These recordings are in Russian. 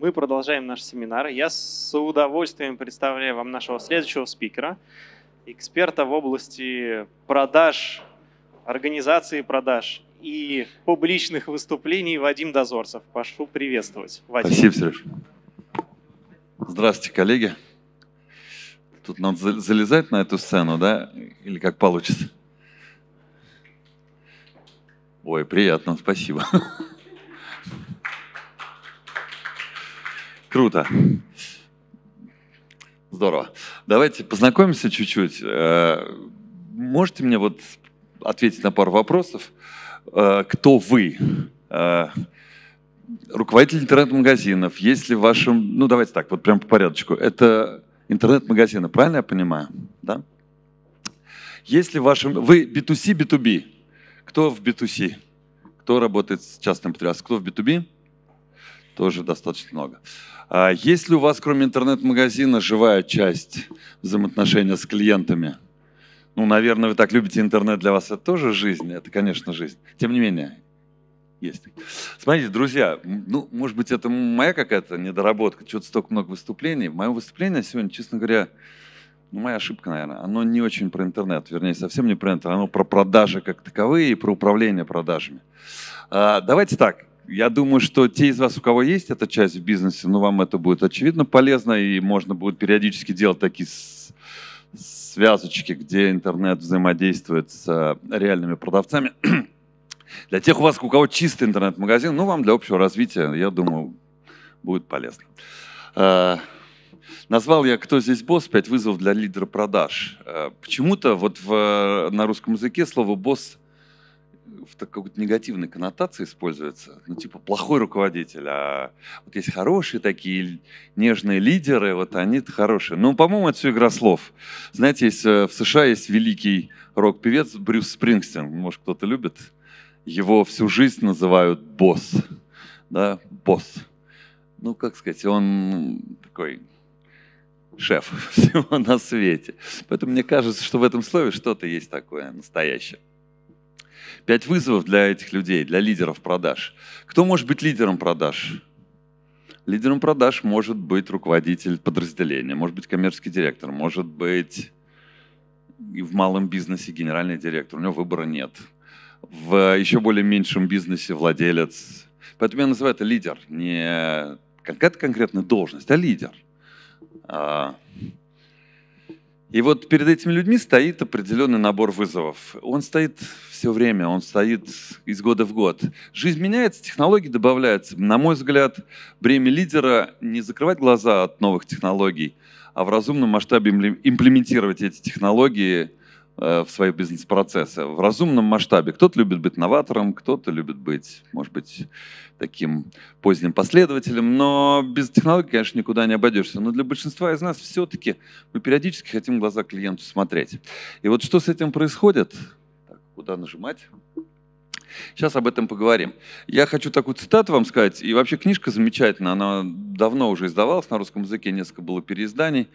Мы продолжаем наш семинар. Я с удовольствием представляю вам нашего следующего спикера, эксперта в области продаж, организации продаж и публичных выступлений Вадим Дозорцев. Прошу приветствовать, Вадим. Спасибо, Сереж. Здравствуйте, коллеги. Тут надо залезать на эту сцену, да? Или как получится? Ой, приятно, спасибо. Круто. Здорово. Давайте познакомимся чуть-чуть. Э, можете мне вот ответить на пару вопросов? Э, кто вы? Э, руководитель интернет-магазинов. Есть ли в вашем... Ну, давайте так, вот прям по порядочку. Это интернет-магазины, правильно я понимаю? Да? Есть ли в вашем... Вы B2C, B2B? Кто в B2C? Кто работает с частным потребителем? Кто в B2B? тоже достаточно много. А есть ли у вас, кроме интернет-магазина, живая часть взаимоотношения с клиентами? Ну, наверное, вы так любите интернет, для вас это тоже жизнь, это, конечно, жизнь. Тем не менее, есть. Смотрите, друзья, ну, может быть, это моя какая-то недоработка, что-то столько много выступлений. Мое выступление сегодня, честно говоря, ну, моя ошибка, наверное, оно не очень про интернет, вернее, совсем не про интернет, оно про продажи как таковые и про управление продажами. А, давайте так, я думаю, что те из вас, у кого есть эта часть в бизнесе, ну, вам это будет очевидно полезно, и можно будет периодически делать такие связочки, где интернет взаимодействует с э, реальными продавцами. Для тех у вас, у кого чистый интернет-магазин, ну, вам для общего развития, я думаю, будет полезно. Э, назвал я «Кто здесь босс?» пять вызовов для лидера продаж. Э, почему-то вот в, на русском языке слово «босс» в такой негативной коннотации используется. Ну, типа, плохой руководитель, а вот есть хорошие такие нежные лидеры, вот они хорошие. Ну, по-моему, это все игра слов. Знаете, есть, э, в США есть великий рок-певец Брюс Спрингстин, может, кто-то любит. Его всю жизнь называют босс. Да, босс. Ну, как сказать, он такой шеф всего на свете. Поэтому мне кажется, что в этом слове что-то есть такое настоящее. Пять вызовов для этих людей, для лидеров продаж. Кто может быть лидером продаж? Лидером продаж может быть руководитель подразделения, может быть коммерческий директор, может быть и в малом бизнесе генеральный директор. У него выбора нет. В еще более меньшем бизнесе владелец. Поэтому я называю это лидер. Не какая-то конкретная должность, а лидер. А, и вот перед этими людьми стоит определенный набор вызовов. Он стоит все время, он стоит из года в год. Жизнь меняется, технологии добавляются. На мой взгляд, бремя лидера не закрывать глаза от новых технологий, а в разумном масштабе имплементировать эти технологии Э, в свои бизнес-процессы в разумном масштабе. Кто-то любит быть новатором, кто-то любит быть, может быть, таким поздним последователем, но без технологий, конечно, никуда не обойдешься. Но для большинства из нас все-таки мы периодически хотим глаза клиенту смотреть. И вот что с этим происходит? Так, куда нажимать? Сейчас об этом поговорим. Я хочу такую цитату вам сказать. И вообще книжка замечательная, она давно уже издавалась на русском языке, несколько было переизданий.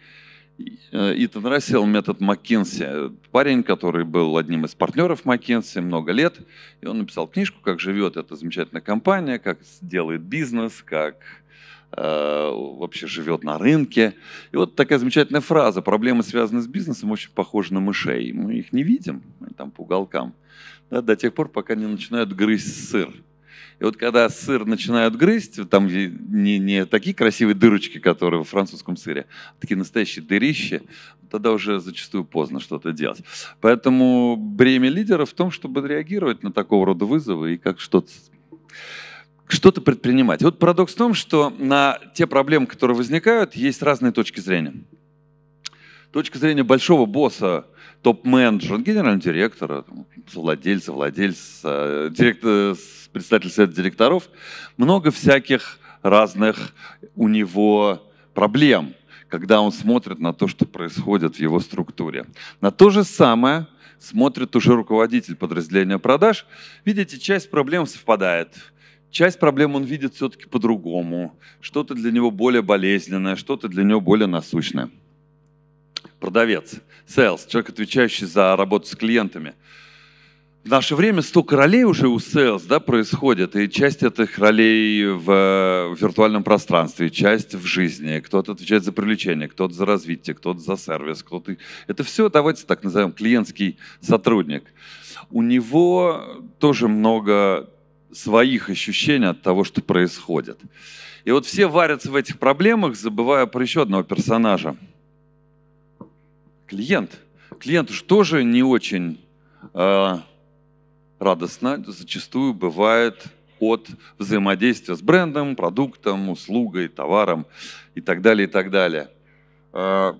Э, Итан Рассел, метод Маккинси. Парень, который был одним из партнеров Маккинси много лет, и он написал книжку, как живет эта замечательная компания, как делает бизнес, как э, вообще живет на рынке. И вот такая замечательная фраза. Проблемы, связанные с бизнесом, очень похожи на мышей. Мы их не видим, там по уголкам, да, до тех пор, пока не начинают грызть сыр. И вот когда сыр начинают грызть, там не, не такие красивые дырочки, которые во французском сыре, а такие настоящие дырища, тогда уже зачастую поздно что-то делать. Поэтому бремя лидера в том, чтобы реагировать на такого рода вызовы и как что-то что-то предпринимать. Вот парадокс в том, что на те проблемы, которые возникают, есть разные точки зрения. Точка зрения большого босса, топ-менеджера, ну, генерального директора, владельца, владельца, э, директора, представитель совета директоров, много всяких разных у него проблем, когда он смотрит на то, что происходит в его структуре. На то же самое смотрит уже руководитель подразделения продаж. Видите, часть проблем совпадает. Часть проблем он видит все-таки по-другому. Что-то для него более болезненное, что-то для него более насущное. Продавец, sales, человек, отвечающий за работу с клиентами – в наше время столько ролей уже у Sales да, происходит, и часть этих ролей в виртуальном пространстве, часть в жизни. Кто-то отвечает за привлечение, кто-то за развитие, кто-то за сервис, кто-то... Это все, давайте так назовем, клиентский сотрудник. У него тоже много своих ощущений от того, что происходит. И вот все варятся в этих проблемах, забывая про еще одного персонажа. Клиент. Клиент уж тоже не очень а, радостно зачастую бывает от взаимодействия с брендом, продуктом, услугой, товаром и так далее, и так далее. Э,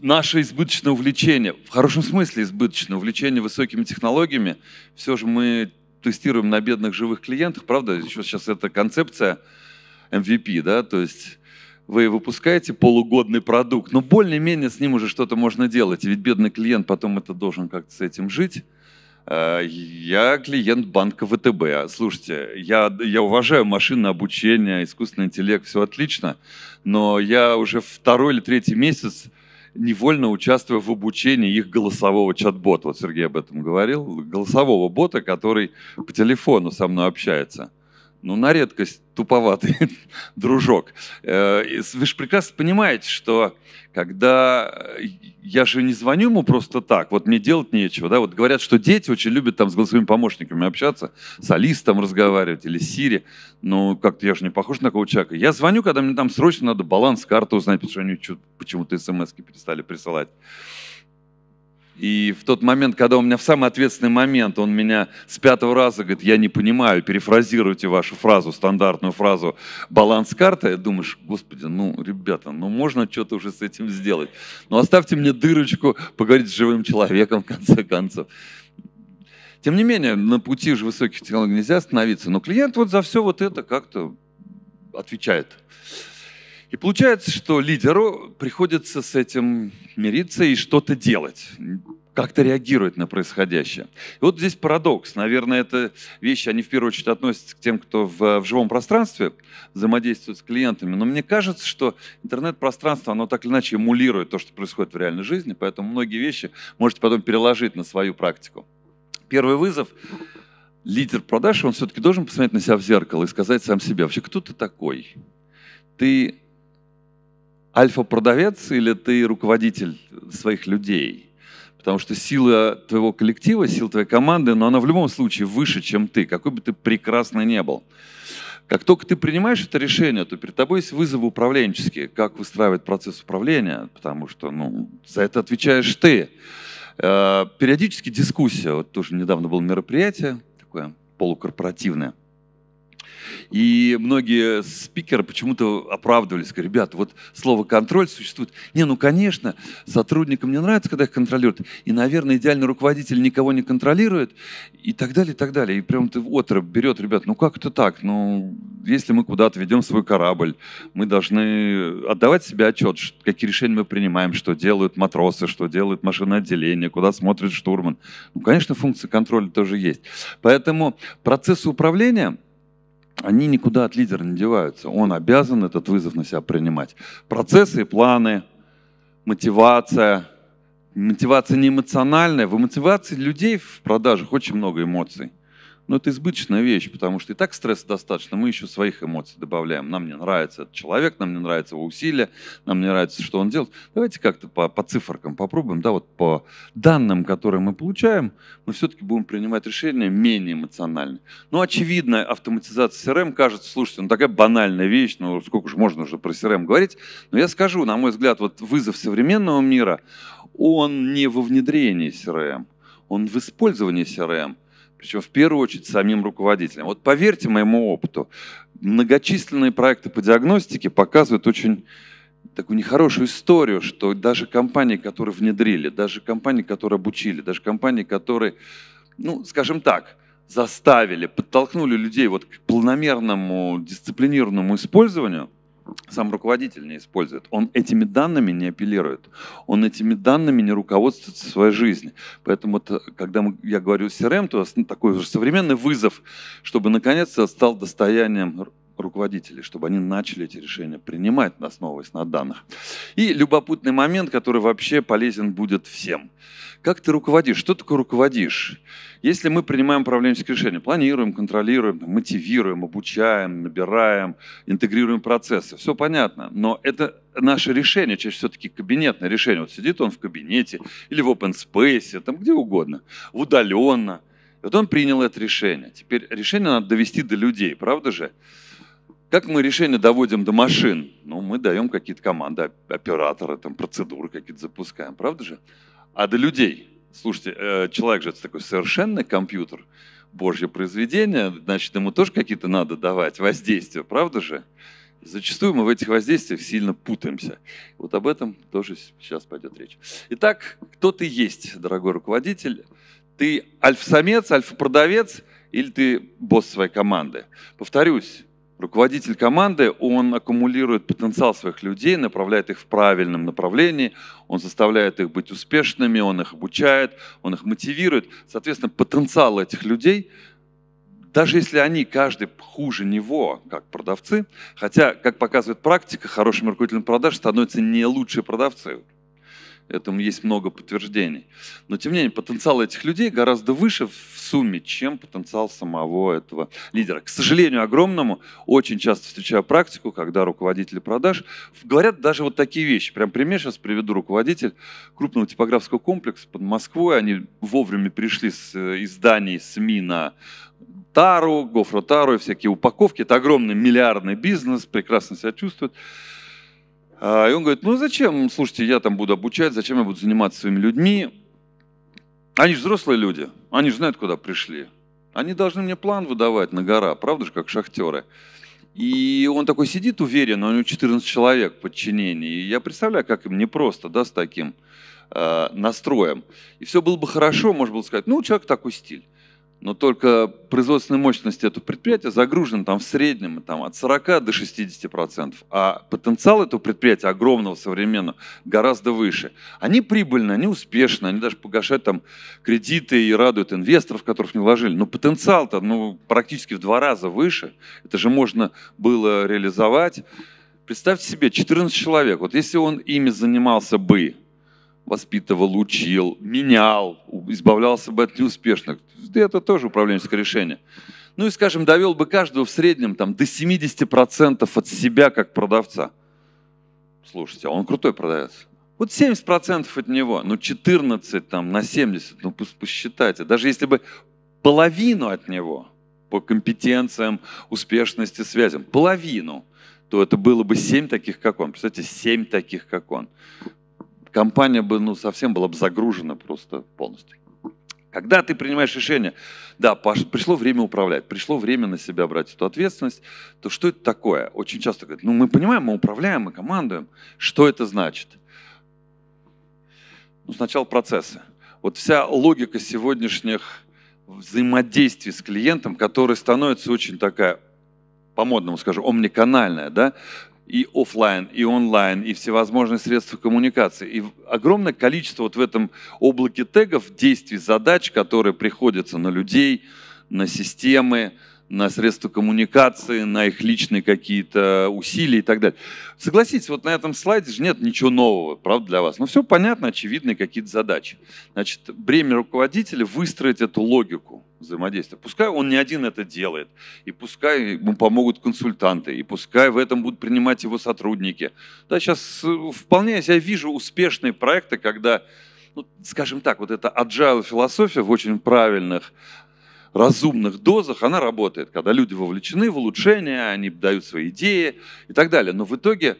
наше избыточное увлечение, в хорошем смысле избыточное увлечение высокими технологиями, все же мы тестируем на бедных живых клиентах, правда, еще сейчас эта концепция MVP, да, то есть вы выпускаете полугодный продукт, но более-менее с ним уже что-то можно делать, ведь бедный клиент потом это должен как-то с этим жить. Э, я клиент банка ВТБ. Слушайте, я, я уважаю машинное обучение, искусственный интеллект, все отлично, но я уже второй или третий месяц невольно участвую в обучении их голосового чат-бота. Вот Сергей об этом говорил. Голосового бота, который по телефону со мной общается – ну, на редкость туповатый дружок. Э, вы же прекрасно понимаете, что когда э, я же не звоню ему просто так, вот мне делать нечего, да, вот говорят, что дети очень любят там с голосовыми помощниками общаться, с Алистом разговаривать или с Сири, ну, как-то я же не похож на такого человека. Я звоню, когда мне там срочно надо баланс карты узнать, потому что они почему-то смс перестали присылать. И в тот момент, когда у меня в самый ответственный момент, он меня с пятого раза говорит, я не понимаю, перефразируйте вашу фразу, стандартную фразу «баланс карты», я думаешь, господи, ну, ребята, ну можно что-то уже с этим сделать. Ну оставьте мне дырочку поговорить с живым человеком, в конце концов. Тем не менее, на пути же высоких технологий нельзя остановиться, но клиент вот за все вот это как-то отвечает. И получается, что лидеру приходится с этим мириться и что-то делать как-то реагировать на происходящее. И вот здесь парадокс. Наверное, это вещи, они в первую очередь относятся к тем, кто в, в живом пространстве взаимодействует с клиентами. Но мне кажется, что интернет-пространство, оно так или иначе эмулирует то, что происходит в реальной жизни, поэтому многие вещи можете потом переложить на свою практику. Первый вызов – лидер продаж, он все-таки должен посмотреть на себя в зеркало и сказать сам себе, вообще, кто ты такой? Ты альфа-продавец или ты руководитель своих людей? Потому что сила твоего коллектива, сила твоей команды, но она в любом случае выше, чем ты, какой бы ты прекрасный не был. Как только ты принимаешь это решение, то перед тобой есть вызовы управленческие, как выстраивать процесс управления, потому что ну, за это отвечаешь ты. Э, периодически дискуссия, вот тоже недавно было мероприятие такое полукорпоративное – и многие спикеры почему-то оправдывались, говорят, ребят, вот слово «контроль» существует. Не, ну, конечно, сотрудникам не нравится, когда их контролируют. И, наверное, идеальный руководитель никого не контролирует. И так далее, и так далее. И прям ты отрыв берет, ребят, ну как это так? Ну, если мы куда-то ведем свой корабль, мы должны отдавать себе отчет, какие решения мы принимаем, что делают матросы, что делают машинное отделение, куда смотрит штурман. Ну, конечно, функция контроля тоже есть. Поэтому процессы управления – они никуда от лидера не деваются. Он обязан этот вызов на себя принимать. Процессы и планы, мотивация. Мотивация не эмоциональная. В мотивации людей в продажах очень много эмоций. Но ну, это избыточная вещь, потому что и так стресса достаточно, мы еще своих эмоций добавляем. Нам не нравится этот человек, нам не нравится его усилия, нам не нравится, что он делает. Давайте как-то по, по циферкам попробуем, да, вот по данным, которые мы получаем, мы все-таки будем принимать решения менее эмоционально. Ну, очевидно, автоматизация CRM эм кажется, слушайте, ну такая банальная вещь, ну сколько же можно уже про CRM эм говорить, но я скажу, на мой взгляд, вот вызов современного мира, он не во внедрении CRM, эм, он в использовании CRM – причем в первую очередь самим руководителям. Вот поверьте моему опыту, многочисленные проекты по диагностике показывают очень такую нехорошую историю, что даже компании, которые внедрили, даже компании, которые обучили, даже компании, которые, ну, скажем так, заставили, подтолкнули людей вот к планомерному, дисциплинированному использованию, сам руководитель не использует. Он этими данными не апеллирует. Он этими данными не руководствуется в своей жизни. Поэтому, это, когда я говорю CRM, то такой же современный вызов, чтобы наконец-то стал достоянием руководителей, чтобы они начали эти решения принимать, основываясь на данных. И любопытный момент, который вообще полезен будет всем. Как ты руководишь? Что такое руководишь? Если мы принимаем управленческие решения, планируем, контролируем, мотивируем, обучаем, набираем, интегрируем процессы, все понятно, но это наше решение, чаще все-таки кабинетное решение. Вот сидит он в кабинете или в open space, там где угодно, удаленно. вот он принял это решение. Теперь решение надо довести до людей, правда же? Как мы решение доводим до машин? Ну, мы даем какие-то команды, операторы, там, процедуры какие-то запускаем, правда же? А до людей? Слушайте, э, человек же это такой совершенный компьютер, божье произведение, значит, ему тоже какие-то надо давать воздействия, правда же? Зачастую мы в этих воздействиях сильно путаемся. Вот об этом тоже сейчас пойдет речь. Итак, кто ты есть, дорогой руководитель? Ты альфа-самец, альфа-продавец или ты босс своей команды? Повторюсь, Руководитель команды, он аккумулирует потенциал своих людей, направляет их в правильном направлении, он заставляет их быть успешными, он их обучает, он их мотивирует. Соответственно, потенциал этих людей, даже если они каждый хуже него, как продавцы, хотя, как показывает практика, хорошим руководителем продаж становятся не лучшие продавцы, Этому есть много подтверждений. Но, тем не менее, потенциал этих людей гораздо выше в сумме, чем потенциал самого этого лидера. К сожалению, огромному, очень часто встречаю практику, когда руководители продаж говорят даже вот такие вещи. Прям пример сейчас приведу. Руководитель крупного типографского комплекса под Москвой, они вовремя пришли с э, изданий СМИ на тару, гофротару и всякие упаковки. Это огромный миллиардный бизнес, прекрасно себя чувствует. А, и он говорит, ну зачем, слушайте, я там буду обучать, зачем я буду заниматься своими людьми? Они же взрослые люди, они же знают, куда пришли. Они должны мне план выдавать на гора, правда же, как шахтеры. И он такой сидит уверенно, у него 14 человек подчинений, И я представляю, как им непросто, да, с таким э, настроем. И все было бы хорошо, можно было сказать, ну, человек такой стиль но только производственная мощность этого предприятия загружена там в среднем там, от 40 до 60 процентов, а потенциал этого предприятия огромного современного гораздо выше. Они прибыльны, они успешны, они даже погашают там кредиты и радуют инвесторов, которых не вложили, но потенциал-то ну, практически в два раза выше, это же можно было реализовать. Представьте себе, 14 человек, вот если он ими занимался бы, воспитывал, учил, менял, избавлялся бы от неуспешных. Это тоже управленческое решение. Ну и, скажем, довел бы каждого в среднем там, до 70% от себя как продавца. Слушайте, а он крутой продавец. Вот 70% от него, ну 14 там, на 70, ну пусть посчитайте. Даже если бы половину от него по компетенциям, успешности, связям, половину, то это было бы 7 таких, как он. Представляете, 7 таких, как он компания бы ну, совсем была бы загружена просто полностью. Когда ты принимаешь решение, да, пришло время управлять, пришло время на себя брать эту ответственность, то что это такое? Очень часто говорят, ну мы понимаем, мы управляем, мы командуем. Что это значит? Ну, сначала процессы. Вот вся логика сегодняшних взаимодействий с клиентом, которая становится очень такая, по-модному скажу, омниканальная, да, и офлайн, и онлайн, и всевозможные средства коммуникации. И огромное количество вот в этом облаке тегов, действий, задач, которые приходятся на людей, на системы, на средства коммуникации, на их личные какие-то усилия и так далее. Согласитесь, вот на этом слайде же нет ничего нового, правда, для вас. Но ну, все понятно, очевидные какие-то задачи. Значит, бремя руководителя выстроить эту логику взаимодействия. Пускай он не один это делает, и пускай ему помогут консультанты, и пускай в этом будут принимать его сотрудники. Да, сейчас э, вполне я вижу успешные проекты, когда ну, скажем так, вот эта agile философия в очень правильных разумных дозах она работает, когда люди вовлечены в улучшение, они дают свои идеи и так далее. Но в итоге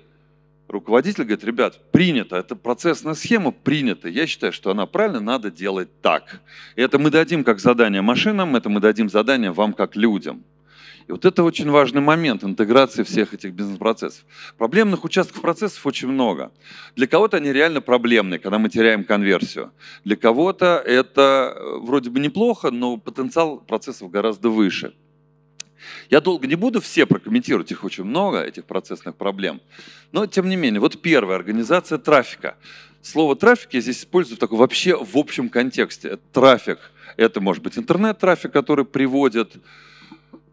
руководитель говорит, ребят, принято, это процессная схема принята, я считаю, что она правильно, надо делать так. это мы дадим как задание машинам, это мы дадим задание вам как людям – и вот это очень важный момент интеграции всех этих бизнес-процессов. Проблемных участков процессов очень много. Для кого-то они реально проблемные, когда мы теряем конверсию. Для кого-то это э, вроде бы неплохо, но потенциал процессов гораздо выше. Я долго не буду все прокомментировать, их очень много, этих процессных проблем. Но, тем не менее, вот первая организация трафика. Слово трафик я здесь использую в вообще в общем контексте. трафик. Это может быть интернет-трафик, который приводит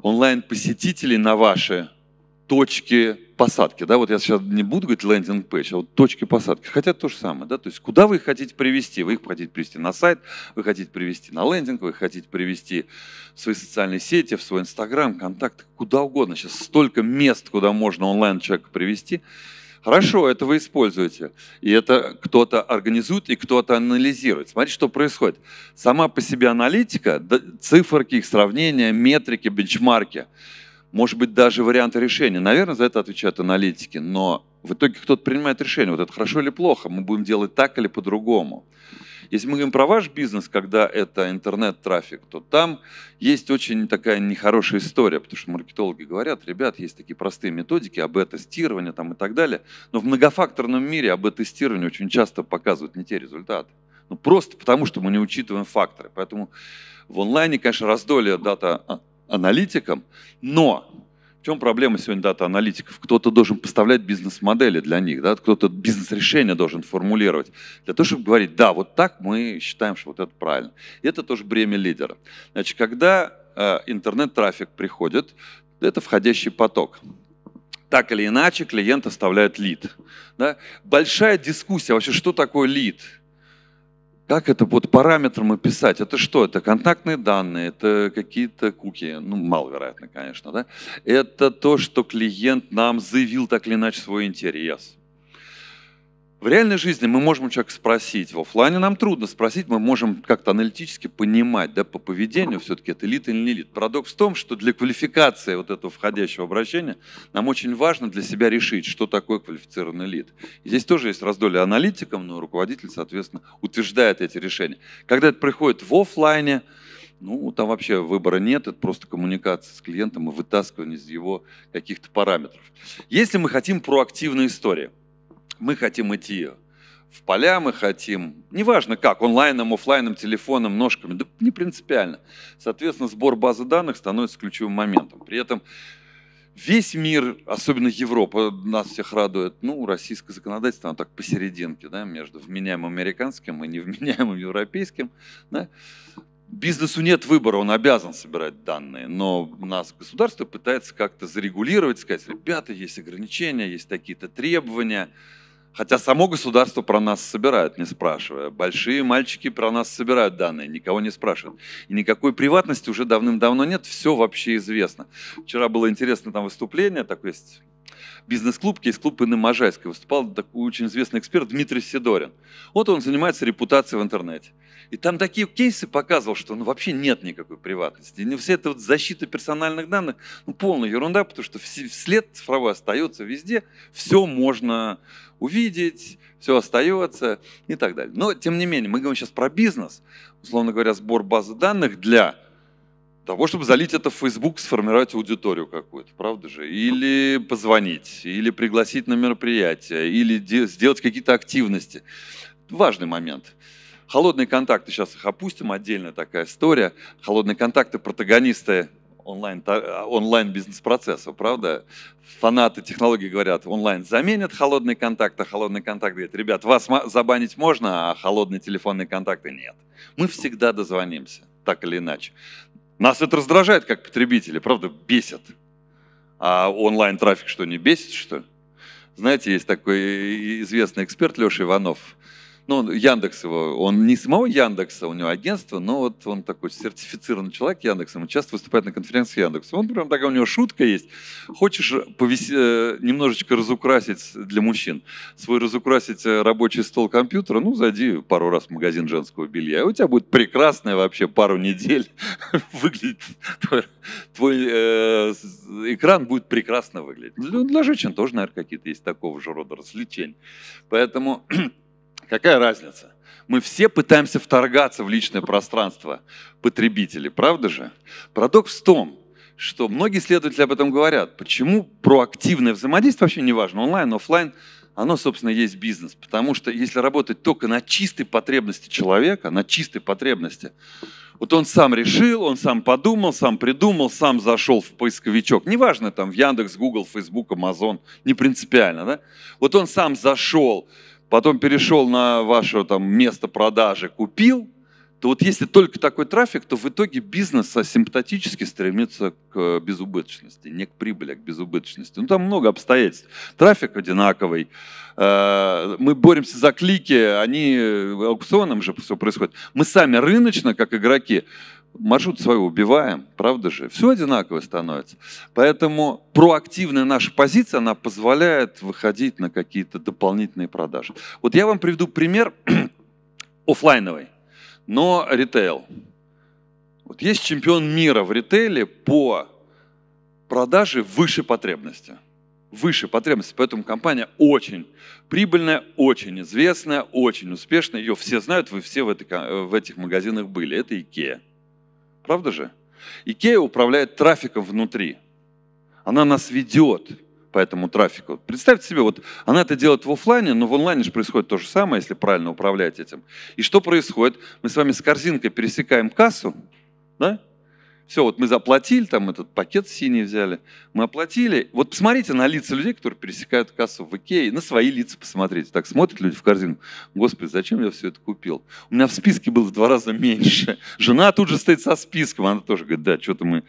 онлайн-посетителей на ваши точки посадки, да, вот я сейчас не буду говорить лендинг пэч, а вот точки посадки, хотя то же самое, да, то есть куда вы их хотите привести, вы их хотите привести на сайт, вы хотите привести на лендинг, вы хотите привести в свои социальные сети, в свой инстаграм, контакт, куда угодно, сейчас столько мест, куда можно онлайн человека привести, Хорошо, это вы используете. И это кто-то организует и кто-то анализирует. Смотрите, что происходит. Сама по себе аналитика, циферки, их сравнения, метрики, бенчмарки, может быть, даже варианты решения. Наверное, за это отвечают аналитики, но в итоге кто-то принимает решение, вот это хорошо или плохо, мы будем делать так или по-другому. Если мы говорим про ваш бизнес, когда это интернет-трафик, то там есть очень такая нехорошая история, потому что маркетологи говорят, ребят, есть такие простые методики АБ-тестирования там и так далее, но в многофакторном мире АБ-тестирование очень часто показывают не те результаты. Ну, просто потому, что мы не учитываем факторы. Поэтому в онлайне, конечно, раздолье дата аналитикам, но в чем проблема сегодня дата-аналитиков? Кто-то должен поставлять бизнес-модели для них, да? кто-то бизнес-решение должен формулировать, для того, чтобы говорить, да, вот так мы считаем, что вот это правильно. И это тоже бремя лидера. Значит, когда э, интернет-трафик приходит, это входящий поток. Так или иначе, клиент оставляет лид. Да? Большая дискуссия вообще, что такое лид – как это под параметром описать? Это что? Это контактные данные, это какие-то куки, ну, маловероятно, конечно, да? Это то, что клиент нам заявил так или иначе свой интерес. В реальной жизни мы можем человека спросить, в офлайне нам трудно спросить, мы можем как-то аналитически понимать, да, по поведению все-таки это лид или не лид. Парадокс в том, что для квалификации вот этого входящего обращения нам очень важно для себя решить, что такое квалифицированный лид. И здесь тоже есть раздолье аналитикам, но руководитель, соответственно, утверждает эти решения. Когда это приходит в офлайне, ну, там вообще выбора нет, это просто коммуникация с клиентом и вытаскивание из его каких-то параметров. Если мы хотим проактивной истории – мы хотим идти в поля мы хотим, неважно как, онлайном, офлайном, телефоном, ножками, да не принципиально. Соответственно, сбор базы данных становится ключевым моментом. При этом весь мир, особенно Европа, нас всех радует. Ну, российское законодательство, оно так посерединке, да, между вменяемым американским и невменяемым европейским. Да. Бизнесу нет выбора, он обязан собирать данные, но нас государство пытается как-то зарегулировать, сказать, ребята, есть ограничения, есть какие-то требования – Хотя само государство про нас собирает, не спрашивая. Большие мальчики про нас собирают данные, никого не спрашивают. И никакой приватности уже давным-давно нет, все вообще известно. Вчера было интересное там выступление, такое есть бизнес-клуб, кейс-клуб Инны Можайской. Выступал такой очень известный эксперт Дмитрий Сидорин. Вот он занимается репутацией в интернете. И там такие кейсы показывал, что ну, вообще нет никакой приватности. И ну, вся эта вот защита персональных данных ну, полная ерунда, потому что след цифровой остается везде, все можно увидеть, все остается и так далее. Но, тем не менее, мы говорим сейчас про бизнес, условно говоря, сбор базы данных для того, чтобы залить это в Facebook, сформировать аудиторию какую-то, правда же? Или позвонить, или пригласить на мероприятие, или де- сделать какие-то активности. Важный момент. Холодные контакты, сейчас их опустим, отдельная такая история. Холодные контакты, протагонисты онлайн, онлайн бизнес-процесса, правда? Фанаты технологий говорят, онлайн заменят холодные контакты, а холодный контакт говорит, ребят, вас забанить можно, а холодные телефонные контакты нет. Мы всегда дозвонимся, так или иначе. Нас это раздражает как потребители, правда, бесит. А онлайн-трафик что, не бесит, что ли? Знаете, есть такой известный эксперт Леша Иванов ну, Яндекс его, он не самого Яндекса, у него агентство, но вот он такой сертифицированный человек Яндекса, он часто выступает на конференции Яндекса. Он прям такая, у него шутка есть. Хочешь э, повес... Э, немножечко разукрасить для мужчин, свой разукрасить э, рабочий стол компьютера, ну, зайди пару раз в магазин женского белья, и у тебя будет прекрасная вообще пару недель выглядит. Твой, экран будет прекрасно выглядеть. Для, для женщин тоже, наверное, какие-то есть такого же рода развлечения. Поэтому Какая разница? Мы все пытаемся вторгаться в личное пространство потребителей, правда же? Парадокс в том, что многие исследователи об этом говорят. Почему проактивное взаимодействие вообще не важно, онлайн, офлайн, оно, собственно, есть бизнес. Потому что если работать только на чистой потребности человека, на чистой потребности, вот он сам решил, он сам подумал, сам придумал, сам зашел в поисковичок. Неважно, там, в Яндекс, Google, Facebook, Amazon, не принципиально, да? Вот он сам зашел, потом перешел на ваше там, место продажи, купил, то вот если только такой трафик, то в итоге бизнес асимптотически стремится к э, безубыточности, не к прибыли, а к безубыточности. Ну, там много обстоятельств. Трафик одинаковый. Э, мы боремся за клики, они э, аукционом же все происходит. Мы сами рыночно, как игроки, маршрут свой убиваем, правда же? Все одинаково становится. Поэтому проактивная наша позиция, она позволяет выходить на какие-то дополнительные продажи. Вот я вам приведу пример офлайновый, но ритейл. Вот есть чемпион мира в ритейле по продаже выше потребности. Выше потребности. Поэтому компания очень прибыльная, очень известная, очень успешная. Ее все знают, вы все в, этой, э, в этих магазинах были. Это Икея. Правда же? Икея управляет трафиком внутри. Она нас ведет по этому трафику. Представьте себе, вот она это делает в офлайне, но в онлайне же происходит то же самое, если правильно управлять этим. И что происходит? Мы с вами с корзинкой пересекаем кассу, да? Все, вот мы заплатили, там этот пакет синий взяли, мы оплатили. Вот посмотрите на лица людей, которые пересекают кассу в Икее, на свои лица посмотрите. Так смотрят люди в корзину. Господи, зачем я все это купил? У меня в списке было в два раза меньше. Жена тут же стоит со списком. Она тоже говорит, да, что-то мы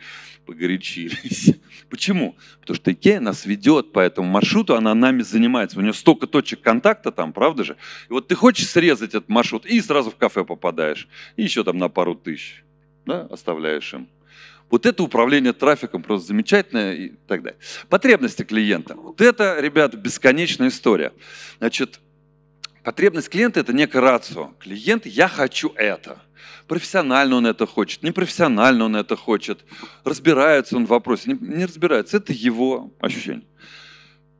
погорячились. Почему? Потому что Икея нас ведет по этому маршруту, она нами занимается. У нее столько точек контакта там, правда же? И вот ты хочешь срезать этот маршрут, и сразу в кафе попадаешь. И еще там на пару тысяч да, оставляешь им. Вот это управление трафиком просто замечательное и так далее. Потребности клиента. Вот это, ребята, бесконечная история. Значит, потребность клиента – это некое рацио. Клиент «я хочу это». Профессионально он это хочет, непрофессионально он это хочет. Разбирается он в вопросе, не разбирается. Это его ощущение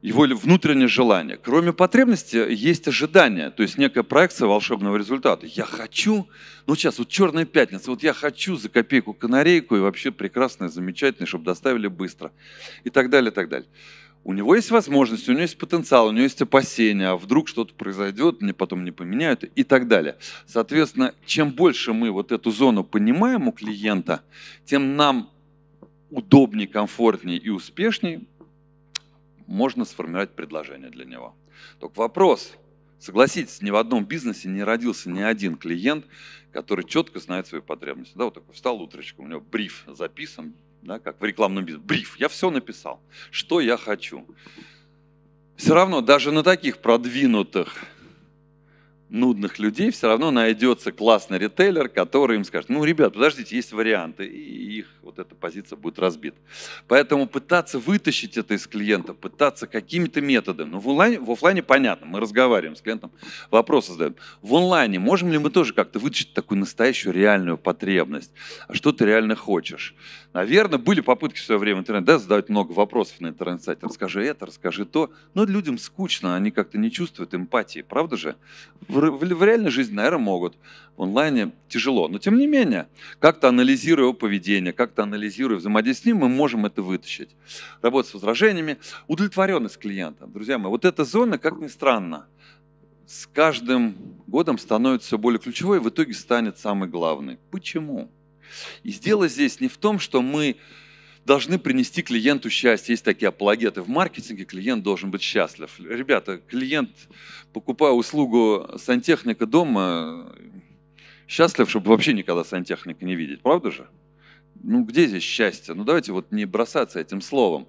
его внутреннее желание. Кроме потребности есть ожидание, то есть некая проекция волшебного результата. Я хочу, ну сейчас вот черная пятница, вот я хочу за копейку канарейку и вообще прекрасное, замечательное, чтобы доставили быстро и так далее, и так далее. У него есть возможность, у него есть потенциал, у него есть опасения, а вдруг что-то произойдет, мне потом не поменяют и так далее. Соответственно, чем больше мы вот эту зону понимаем у клиента, тем нам удобнее, комфортнее и успешнее можно сформировать предложение для него. Только вопрос, согласитесь, ни в одном бизнесе не родился ни один клиент, который четко знает свои потребности. Да, вот такой встал утречком, у него бриф записан, да, как в рекламном бизнесе. Бриф, я все написал, что я хочу. Все равно даже на таких продвинутых нудных людей, все равно найдется классный ритейлер, который им скажет, ну, ребят, подождите, есть варианты, и их вот эта позиция будет разбита. Поэтому пытаться вытащить это из клиента, пытаться какими-то методами. Ну, в, онлайне, в офлайне понятно, мы разговариваем с клиентом, вопросы задаем. В онлайне можем ли мы тоже как-то вытащить такую настоящую реальную потребность? А что ты реально хочешь? Наверное, были попытки в свое время интернет, да, задавать много вопросов на интернет-сайте. Расскажи это, расскажи то. Но людям скучно, они как-то не чувствуют эмпатии, правда же? Вы в реальной жизни, наверное, могут. В онлайне тяжело. Но тем не менее, как-то анализируя его поведение, как-то анализируя взаимодействие с ним, мы можем это вытащить. Работа с возражениями, удовлетворенность клиента. Друзья мои, вот эта зона, как ни странно, с каждым годом становится все более ключевой и в итоге станет самой главной. Почему? И дело здесь не в том, что мы должны принести клиенту счастье. Есть такие апологеты в маркетинге, клиент должен быть счастлив. Ребята, клиент, покупая услугу сантехника дома, счастлив, чтобы вообще никогда сантехника не видеть, правда же? Ну где здесь счастье? Ну давайте вот не бросаться этим словом.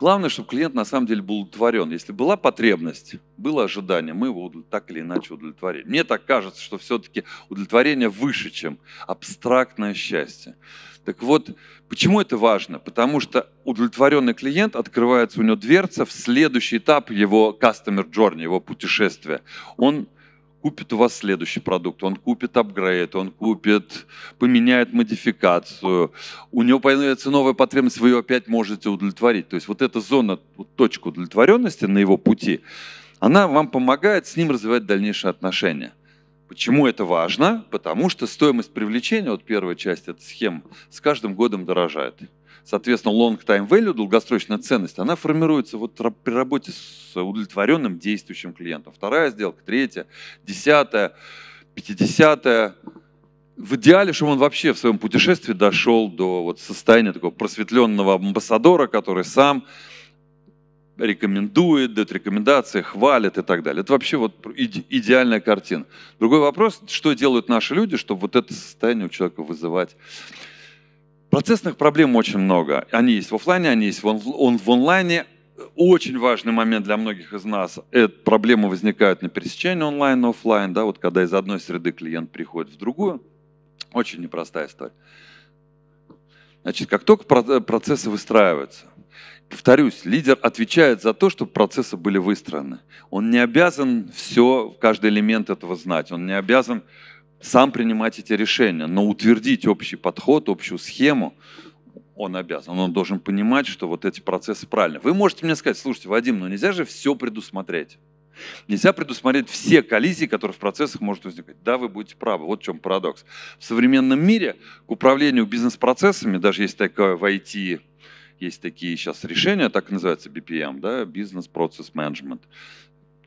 Главное, чтобы клиент на самом деле был удовлетворен. Если была потребность, было ожидание, мы его так или иначе удовлетворили. Мне так кажется, что все-таки удовлетворение выше, чем абстрактное счастье. Так вот, почему это важно? Потому что удовлетворенный клиент, открывается у него дверца в следующий этап его customer journey, его путешествия. Он купит у вас следующий продукт, он купит апгрейд, он купит, поменяет модификацию, у него появится новая потребность, вы ее опять можете удовлетворить. То есть вот эта зона, вот точка удовлетворенности на его пути, она вам помогает с ним развивать дальнейшие отношения – Почему это важно? Потому что стоимость привлечения, вот первая часть этой схемы, с каждым годом дорожает. Соответственно, long time value, долгосрочная ценность, она формируется вот при работе с удовлетворенным действующим клиентом. Вторая сделка, третья, десятая, пятидесятая. В идеале, чтобы он вообще в своем путешествии дошел до вот состояния такого просветленного амбассадора, который сам рекомендует, дает рекомендации, хвалит и так далее. Это вообще вот идеальная картина. Другой вопрос, что делают наши люди, чтобы вот это состояние у человека вызывать. Процессных проблем очень много. Они есть в офлайне, они есть в, он, он, в онлайне. Очень важный момент для многих из нас. Это проблемы возникают на пересечении онлайн и офлайн, да, вот когда из одной среды клиент приходит в другую. Очень непростая история. Значит, как только процессы выстраиваются, Повторюсь, лидер отвечает за то, чтобы процессы были выстроены. Он не обязан все, каждый элемент этого знать. Он не обязан сам принимать эти решения, но утвердить общий подход, общую схему он обязан. Он должен понимать, что вот эти процессы правильно. Вы можете мне сказать, слушайте, Вадим, ну нельзя же все предусмотреть. Нельзя предусмотреть все коллизии, которые в процессах может возникать. Да, вы будете правы. Вот в чем парадокс. В современном мире к управлению бизнес-процессами, даже есть такое в IT есть такие сейчас решения, так называется BPM, да, Business Process Management,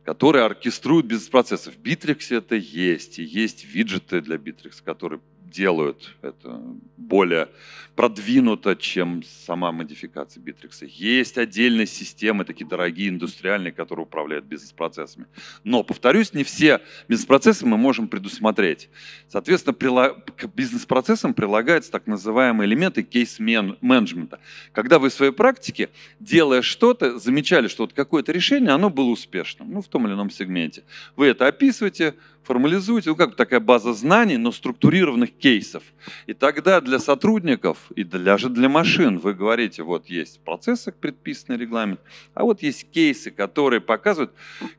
которые оркеструют бизнес-процессы. В Bittrex это есть, и есть виджеты для Bittrex, которые делают это более продвинуто, чем сама модификация битрикса. Есть отдельные системы, такие дорогие, индустриальные, которые управляют бизнес-процессами. Но, повторюсь, не все бизнес-процессы мы можем предусмотреть. Соответственно, к бизнес-процессам прилагаются так называемые элементы кейс-менеджмента. Когда вы в своей практике, делая что-то, замечали, что вот какое-то решение, оно было успешным, ну, в том или ином сегменте. Вы это описываете, формализуйте, ну как бы такая база знаний, но структурированных кейсов. И тогда для сотрудников и даже для машин вы говорите, вот есть процессы, предписанный регламент, а вот есть кейсы, которые показывают,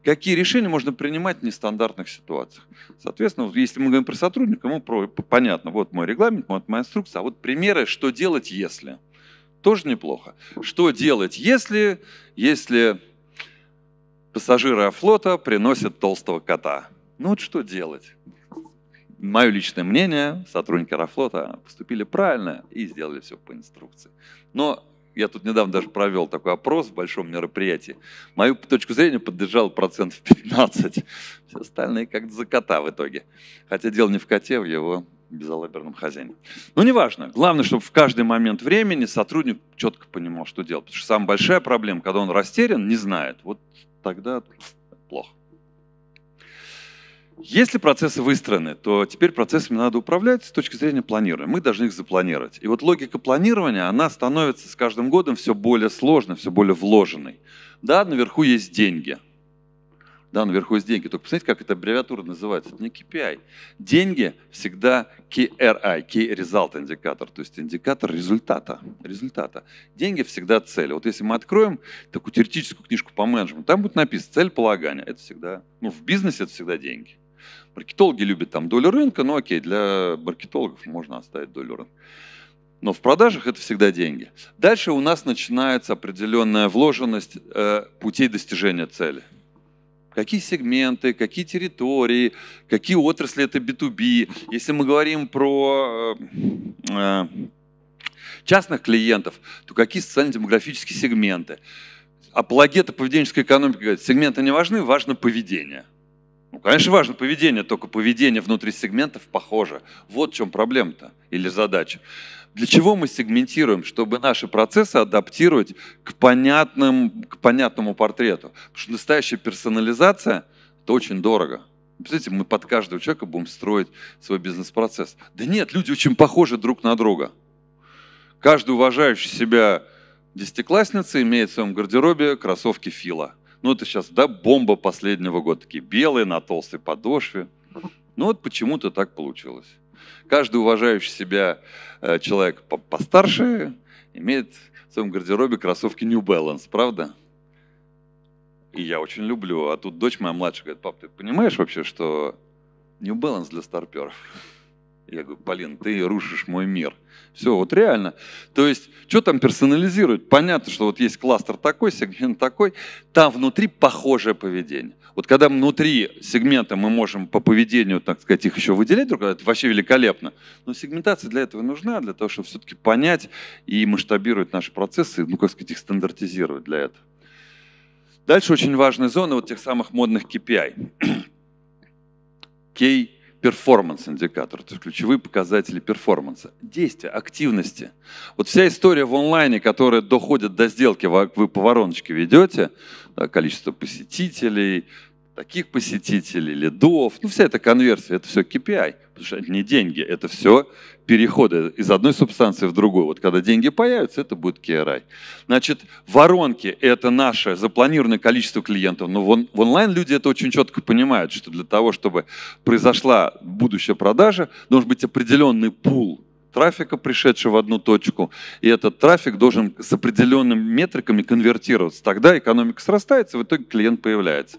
какие решения можно принимать в нестандартных ситуациях. Соответственно, если мы говорим про сотрудника, ему ну, понятно, вот мой регламент, вот моя инструкция, а вот примеры, что делать, если. Тоже неплохо. Что делать, если, если пассажиры флота приносят толстого кота? Ну вот что делать? Мое личное мнение, сотрудники Аэрофлота поступили правильно и сделали все по инструкции. Но я тут недавно даже провел такой опрос в большом мероприятии. Мою точку зрения поддержал процентов 15. Все остальные как за кота в итоге. Хотя дело не в коте, а в его безалаберном хозяине. Но ну, неважно. Главное, чтобы в каждый момент времени сотрудник четко понимал, что делать. Потому что самая большая проблема, когда он растерян, не знает. Вот тогда если процессы выстроены, то теперь процессами надо управлять с точки зрения планирования. Мы должны их запланировать. И вот логика планирования, она становится с каждым годом все более сложной, все более вложенной. Да, наверху есть деньги. Да, наверху есть деньги. Только посмотрите, как эта аббревиатура называется. Это не KPI. Деньги всегда KRI, Key Result индикатор, то есть индикатор результата. результата. Деньги всегда цель. Вот если мы откроем такую теоретическую книжку по менеджменту, там будет написано цель полагания. Это всегда, ну в бизнесе это всегда деньги. Маркетологи любят там долю рынка, но ну, окей, для маркетологов можно оставить долю рынка. Но в продажах это всегда деньги. Дальше у нас начинается определенная вложенность э, путей достижения цели. Какие сегменты, какие территории, какие отрасли это B2B. Если мы говорим про э, э, частных клиентов, то какие социально-демографические сегменты. Апологеты поведенческой экономики говорят, сегменты не важны, важно поведение – ну, конечно, важно поведение, только поведение внутри сегментов похоже. Вот в чем проблема-то или задача. Для чего мы сегментируем? Чтобы наши процессы адаптировать к, понятным, к понятному портрету. Потому что настоящая персонализация – это очень дорого. Представляете, мы под каждого человека будем строить свой бизнес-процесс. Да нет, люди очень похожи друг на друга. Каждый уважающий себя десятиклассница имеет в своем гардеробе кроссовки Фила – ну, это сейчас, да, бомба последнего года. Такие белые на толстой подошве. Ну, вот почему-то так получилось. Каждый уважающий себя э, человек постарше имеет в своем гардеробе кроссовки New Balance, правда? И я очень люблю. А тут дочь моя младшая говорит, пап, ты понимаешь вообще, что New Balance для старперов? Я говорю, блин, ты рушишь мой мир. Все, вот реально. То есть, что там персонализировать? Понятно, что вот есть кластер такой, сегмент такой, там внутри похожее поведение. Вот когда внутри сегмента мы можем по поведению, так сказать, их еще выделять друг друга, это вообще великолепно. Но сегментация для этого нужна, для того, чтобы все-таки понять и масштабировать наши процессы, ну, как сказать, их стандартизировать для этого. Дальше очень важная зона вот тех самых модных KPI. K перформанс-индикатор, то есть ключевые показатели перформанса, действия, активности. Вот вся история в онлайне, которая доходит до сделки, вы по вороночке ведете, количество посетителей, таких посетителей, лидов. Ну, вся эта конверсия, это все KPI, потому что это не деньги, это все переходы из одной субстанции в другую. Вот когда деньги появятся, это будет KRI. Значит, воронки – это наше запланированное количество клиентов. Но в онлайн люди это очень четко понимают, что для того, чтобы произошла будущая продажа, должен быть определенный пул трафика, пришедшего в одну точку, и этот трафик должен с определенными метриками конвертироваться. Тогда экономика срастается, в итоге клиент появляется.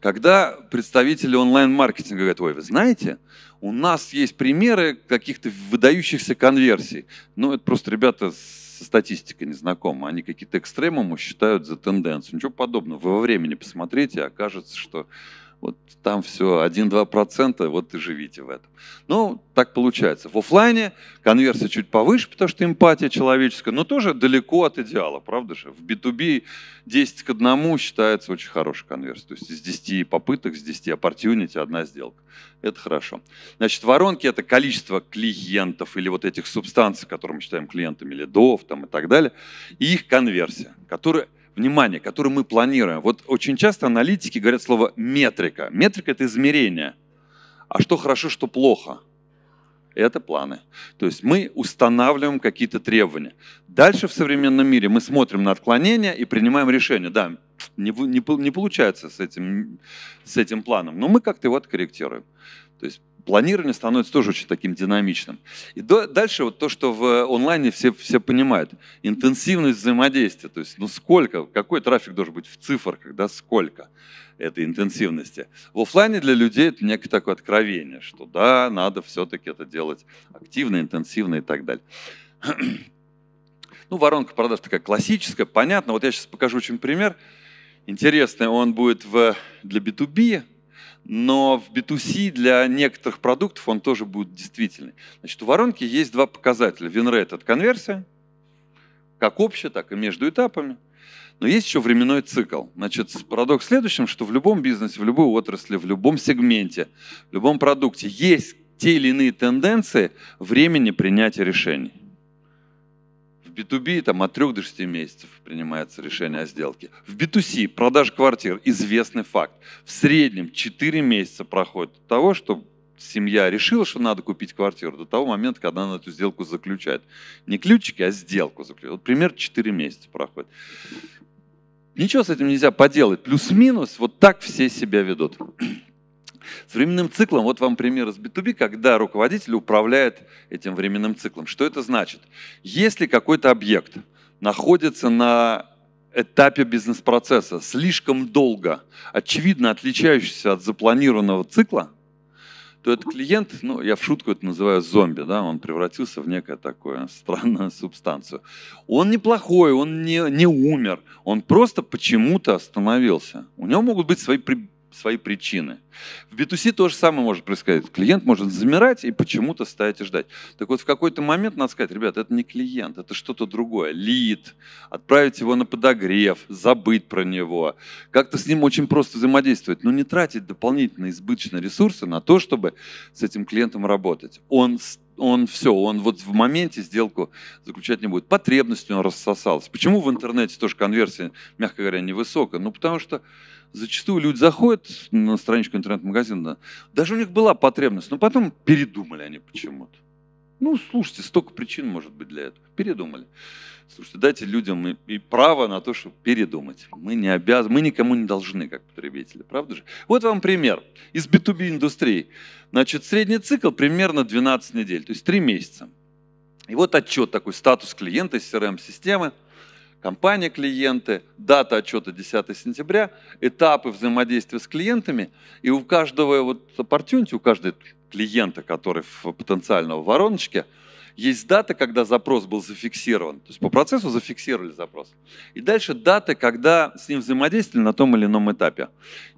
Когда представители онлайн-маркетинга говорят, ой, вы знаете, у нас есть примеры каких-то выдающихся конверсий. Ну, это просто ребята со статистикой не знакомы. Они какие-то экстремумы считают за тенденцию. Ничего подобного. Вы во времени посмотрите, окажется, что вот там все 1-2%, вот и живите в этом. Ну, так получается. В офлайне конверсия чуть повыше, потому что эмпатия человеческая, но тоже далеко от идеала, правда же? В B2B 10 к 1 считается очень хорошая конверсия. То есть из 10 попыток, из 10 opportunity одна сделка. Это хорошо. Значит, воронки – это количество клиентов или вот этих субстанций, которые мы считаем клиентами, лидов там, и так далее, и их конверсия, которая внимание, который мы планируем. Вот очень часто аналитики говорят слово метрика. Метрика – это измерение. А что хорошо, что плохо – это планы. То есть мы устанавливаем какие-то требования. Дальше в современном мире мы смотрим на отклонения и принимаем решение. Да, не, не, не получается с этим, с этим планом, но мы как-то его откорректируем. То есть планирование становится тоже очень таким динамичным. И до, дальше вот то, что в э, онлайне все, все понимают. Интенсивность взаимодействия. То есть, ну сколько, какой трафик должен быть в цифрах, да сколько этой интенсивности. В офлайне для людей это некое такое откровение, что да, надо все-таки это делать активно, интенсивно и так далее. Ну, воронка продаж такая классическая, понятно. Вот я сейчас покажу очень пример. Интересный, он будет в, для B2B, но в B2C для некоторых продуктов он тоже будет действительный. Значит, у воронки есть два показателя. Винрейт – это конверсия, как общая, так и между этапами. Но есть еще временной цикл. Значит, парадокс в следующем, что в любом бизнесе, в любой отрасли, в любом сегменте, в любом продукте есть те или иные тенденции времени принятия решений. B2B там от 3 до 6 месяцев принимается решение о сделке. В B2C продаж квартир – известный факт. В среднем 4 месяца проходит от того, что семья решила, что надо купить квартиру, до того момента, когда она эту сделку заключает. Не ключики, а сделку заключает. Вот примерно 4 месяца проходит. Ничего с этим нельзя поделать. Плюс-минус вот так все себя ведут. С временным циклом, вот вам пример из B2B, когда руководитель управляет этим временным циклом. Что это значит? Если какой-то объект находится на этапе бизнес-процесса слишком долго, очевидно отличающийся от запланированного цикла, то этот клиент, ну, я в шутку это называю зомби, да, он превратился в некое такое странную субстанцию. Он неплохой, он не, не умер, он просто почему-то остановился. У него могут быть свои свои причины. В B2C то же самое может происходить. Клиент может замирать и почему-то стоять и ждать. Так вот, в какой-то момент надо сказать, ребят, это не клиент, это что-то другое. Лид, отправить его на подогрев, забыть про него. Как-то с ним очень просто взаимодействовать, но не тратить дополнительные избыточные ресурсы на то, чтобы с этим клиентом работать. Он он все, он вот в моменте сделку заключать не будет. Потребностью он рассосался. Почему в интернете тоже конверсия, мягко говоря, невысокая? Ну, потому что зачастую люди заходят на страничку интернет-магазина, даже у них была потребность, но потом передумали они почему-то. Ну, слушайте, столько причин может быть для этого. Передумали. Слушайте, дайте людям и, и право на то, чтобы передумать. Мы не обязаны, мы никому не должны, как потребители, правда же? Вот вам пример из B2B индустрии. Значит, средний цикл примерно 12 недель, то есть 3 месяца. И вот отчет такой, статус клиента из CRM-системы эм – компания клиенты, дата отчета 10 сентября, этапы взаимодействия с клиентами. И у каждого вот opportunity, у каждого клиента, который в потенциального вороночке, есть дата, когда запрос был зафиксирован. То есть по процессу зафиксировали запрос. И дальше даты, когда с ним взаимодействовали на том или ином этапе.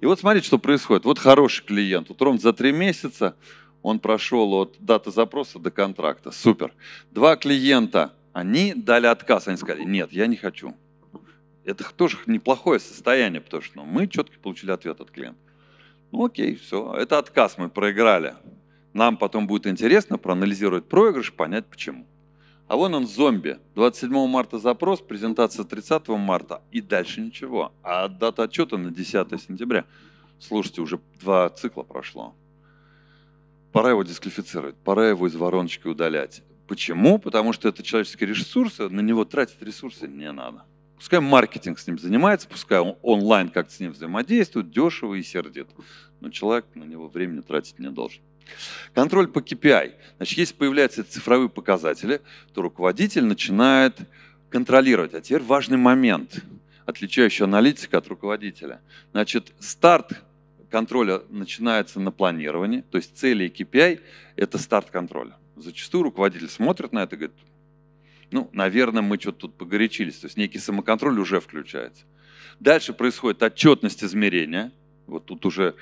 И вот смотрите, что происходит. Вот хороший клиент. Вот ровно за три месяца он прошел от даты запроса до контракта. Супер. Два клиента – они дали отказ, они сказали, нет, я не хочу. Это тоже неплохое состояние, потому что мы четко получили ответ от клиента. Ну окей, все, это отказ, мы проиграли. Нам потом будет интересно проанализировать проигрыш, понять почему. А вон он зомби. 27 марта запрос, презентация 30 марта и дальше ничего. А дата отчета на 10 сентября. Слушайте, уже два цикла прошло. Пора его дисквалифицировать, пора его из вороночки удалять. Почему? Потому что это человеческие ресурсы, на него тратить ресурсы не надо. Пускай маркетинг с ним занимается, пускай он онлайн как-то с ним взаимодействует, дешево и сердит. Но человек на него времени тратить не должен. Контроль по KPI. Значит, если появляются цифровые показатели, то руководитель начинает контролировать. А теперь важный момент, отличающий аналитика от руководителя. Значит, старт контроля начинается на планировании, то есть цели и KPI – это старт контроля. Зачастую руководитель смотрит на это и говорит, ну, наверное, мы что-то тут погорячились. То есть некий самоконтроль уже включается. Дальше происходит отчетность измерения. Вот тут уже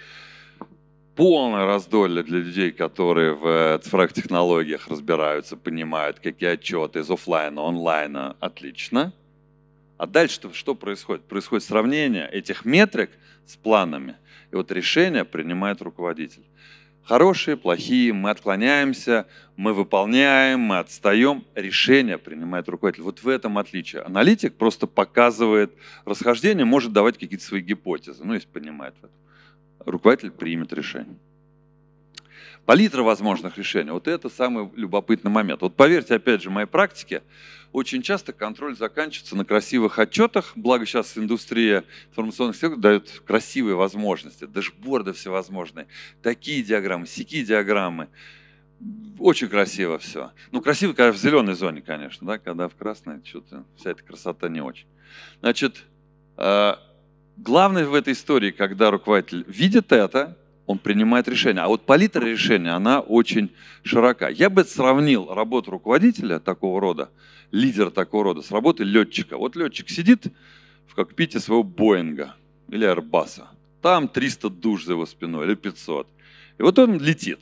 полное раздолье для людей, которые в э, цифровых технологиях разбираются, понимают, какие отчеты из офлайна, онлайна. Отлично. А дальше -то что происходит? Происходит сравнение этих метрик с планами. И вот решение принимает руководитель. Хорошие, плохие, мы отклоняемся, мы выполняем, мы отстаем. Решение принимает руководитель. Вот в этом отличие. Аналитик просто показывает расхождение, может давать какие-то свои гипотезы, ну, если понимает это. Руководитель примет решение палитра возможных решений. Вот это самый любопытный момент. Вот поверьте, опять же, моей практике, очень часто контроль заканчивается на красивых отчетах. Благо сейчас индустрия информационных сетей дает красивые возможности, дашборды всевозможные, такие диаграммы, сякие диаграммы. Очень красиво все. Ну, красиво, когда в зеленой зоне, конечно, да, когда в красной, что-то вся эта красота не очень. Значит, э, главное в этой истории, когда руководитель видит это, он принимает решение. А вот палитра решения, она очень широка. Я бы сравнил работу руководителя такого рода, лидера такого рода, с работой летчика. Вот летчик сидит в кокпите своего Боинга или Арбаса. Там 300 душ за его спиной или 500. И вот он летит.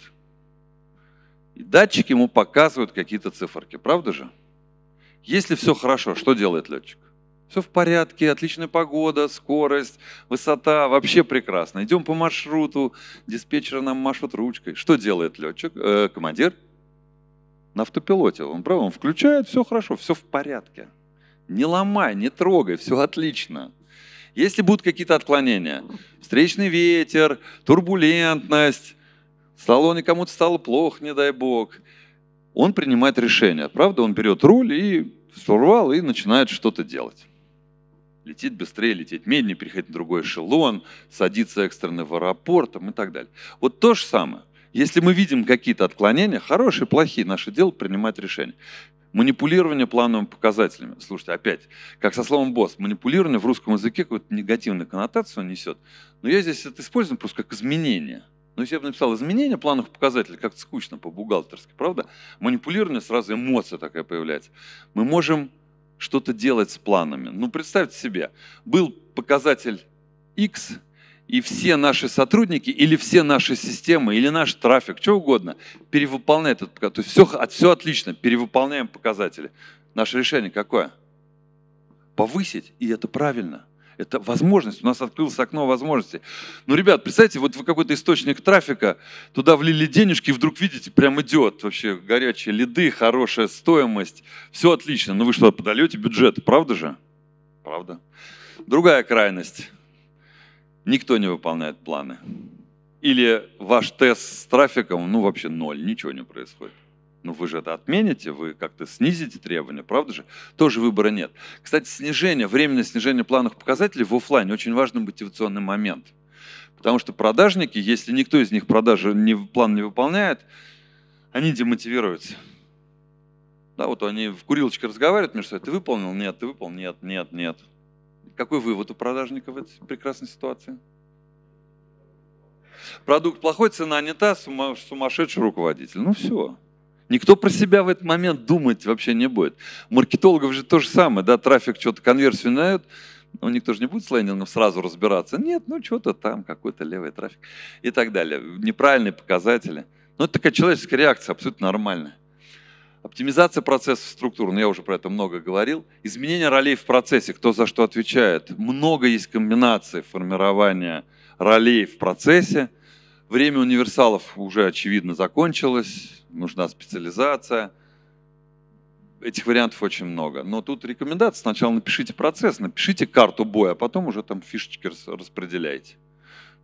И датчики ему показывают какие-то циферки. Правда же? Если все хорошо, что делает летчик? все в порядке, отличная погода, скорость, высота, вообще прекрасно. Идем по маршруту, Диспетчера нам машет ручкой. Что делает летчик, э, командир? На автопилоте он, правда, он включает, все хорошо, все в порядке. Не ломай, не трогай, все отлично. Если будут какие-то отклонения, встречный ветер, турбулентность, в салоне кому-то стало плохо, не дай бог, он принимает решение. Правда, он берет руль и штурвал и начинает что-то делать летит быстрее, лететь медленнее, переходить на другой эшелон, садиться экстренно в аэропорт и так далее. Вот то же самое. Если мы видим какие-то отклонения, хорошие, плохие, наше дело принимать решение. Манипулирование плановыми показателями. Слушайте, опять, как со словом «босс», манипулирование в русском языке какую-то негативную коннотацию несет. Но я здесь это использую просто как изменение. но ну, если я бы написал изменение плановых показателей, как-то скучно по-бухгалтерски, правда? Манипулирование, сразу эмоция такая появляется. Мы можем что-то делать с планами. Ну, представьте себе, был показатель X, и все наши сотрудники, или все наши системы, или наш трафик, что угодно, перевыполняет этот показатель. То есть все, все отлично, перевыполняем показатели. Наше решение какое? Повысить, и это правильно – это возможность. У нас открылось окно возможностей. Ну, ребят, представьте, вот вы какой-то источник трафика, туда влили денежки, и вдруг видите, прям идет вообще горячие лиды, хорошая стоимость, все отлично. Но ну, вы что, подольете бюджет, правда же? Правда. Другая крайность. Никто не выполняет планы. Или ваш тест с трафиком, ну вообще ноль, ничего не происходит. Ну вы же это отмените, вы как-то снизите требования, правда же? Тоже выбора нет. Кстати, снижение, временное снижение плановых показателей в офлайне очень важный мотивационный момент. Потому что продажники, если никто из них продажи не, план не выполняет, они демотивируются. Да, вот они в курилочке разговаривают между собой. «А ты выполнил? Нет. Ты выполнил? Нет, нет, нет. Какой вывод у продажника в этой прекрасной ситуации? Продукт плохой, цена не та, сумасшедший руководитель. Ну все. Никто про себя в этот момент думать вообще не будет. маркетологов же то же самое, да, трафик что-то конверсию дает, ну, никто же не будет с лендингом сразу разбираться. Нет, ну, что-то там, какой-то левый трафик и так далее. Неправильные показатели. Но ну, это такая человеческая реакция, абсолютно нормальная. Оптимизация процессов структур, ну я уже про это много говорил. Изменение ролей в процессе, кто за что отвечает. Много есть комбинаций формирования ролей в процессе – Время универсалов уже, очевидно, закончилось, нужна специализация. Этих вариантов очень много. Но тут рекомендация, сначала напишите процесс, напишите карту боя, а потом уже там фишечки распределяйте.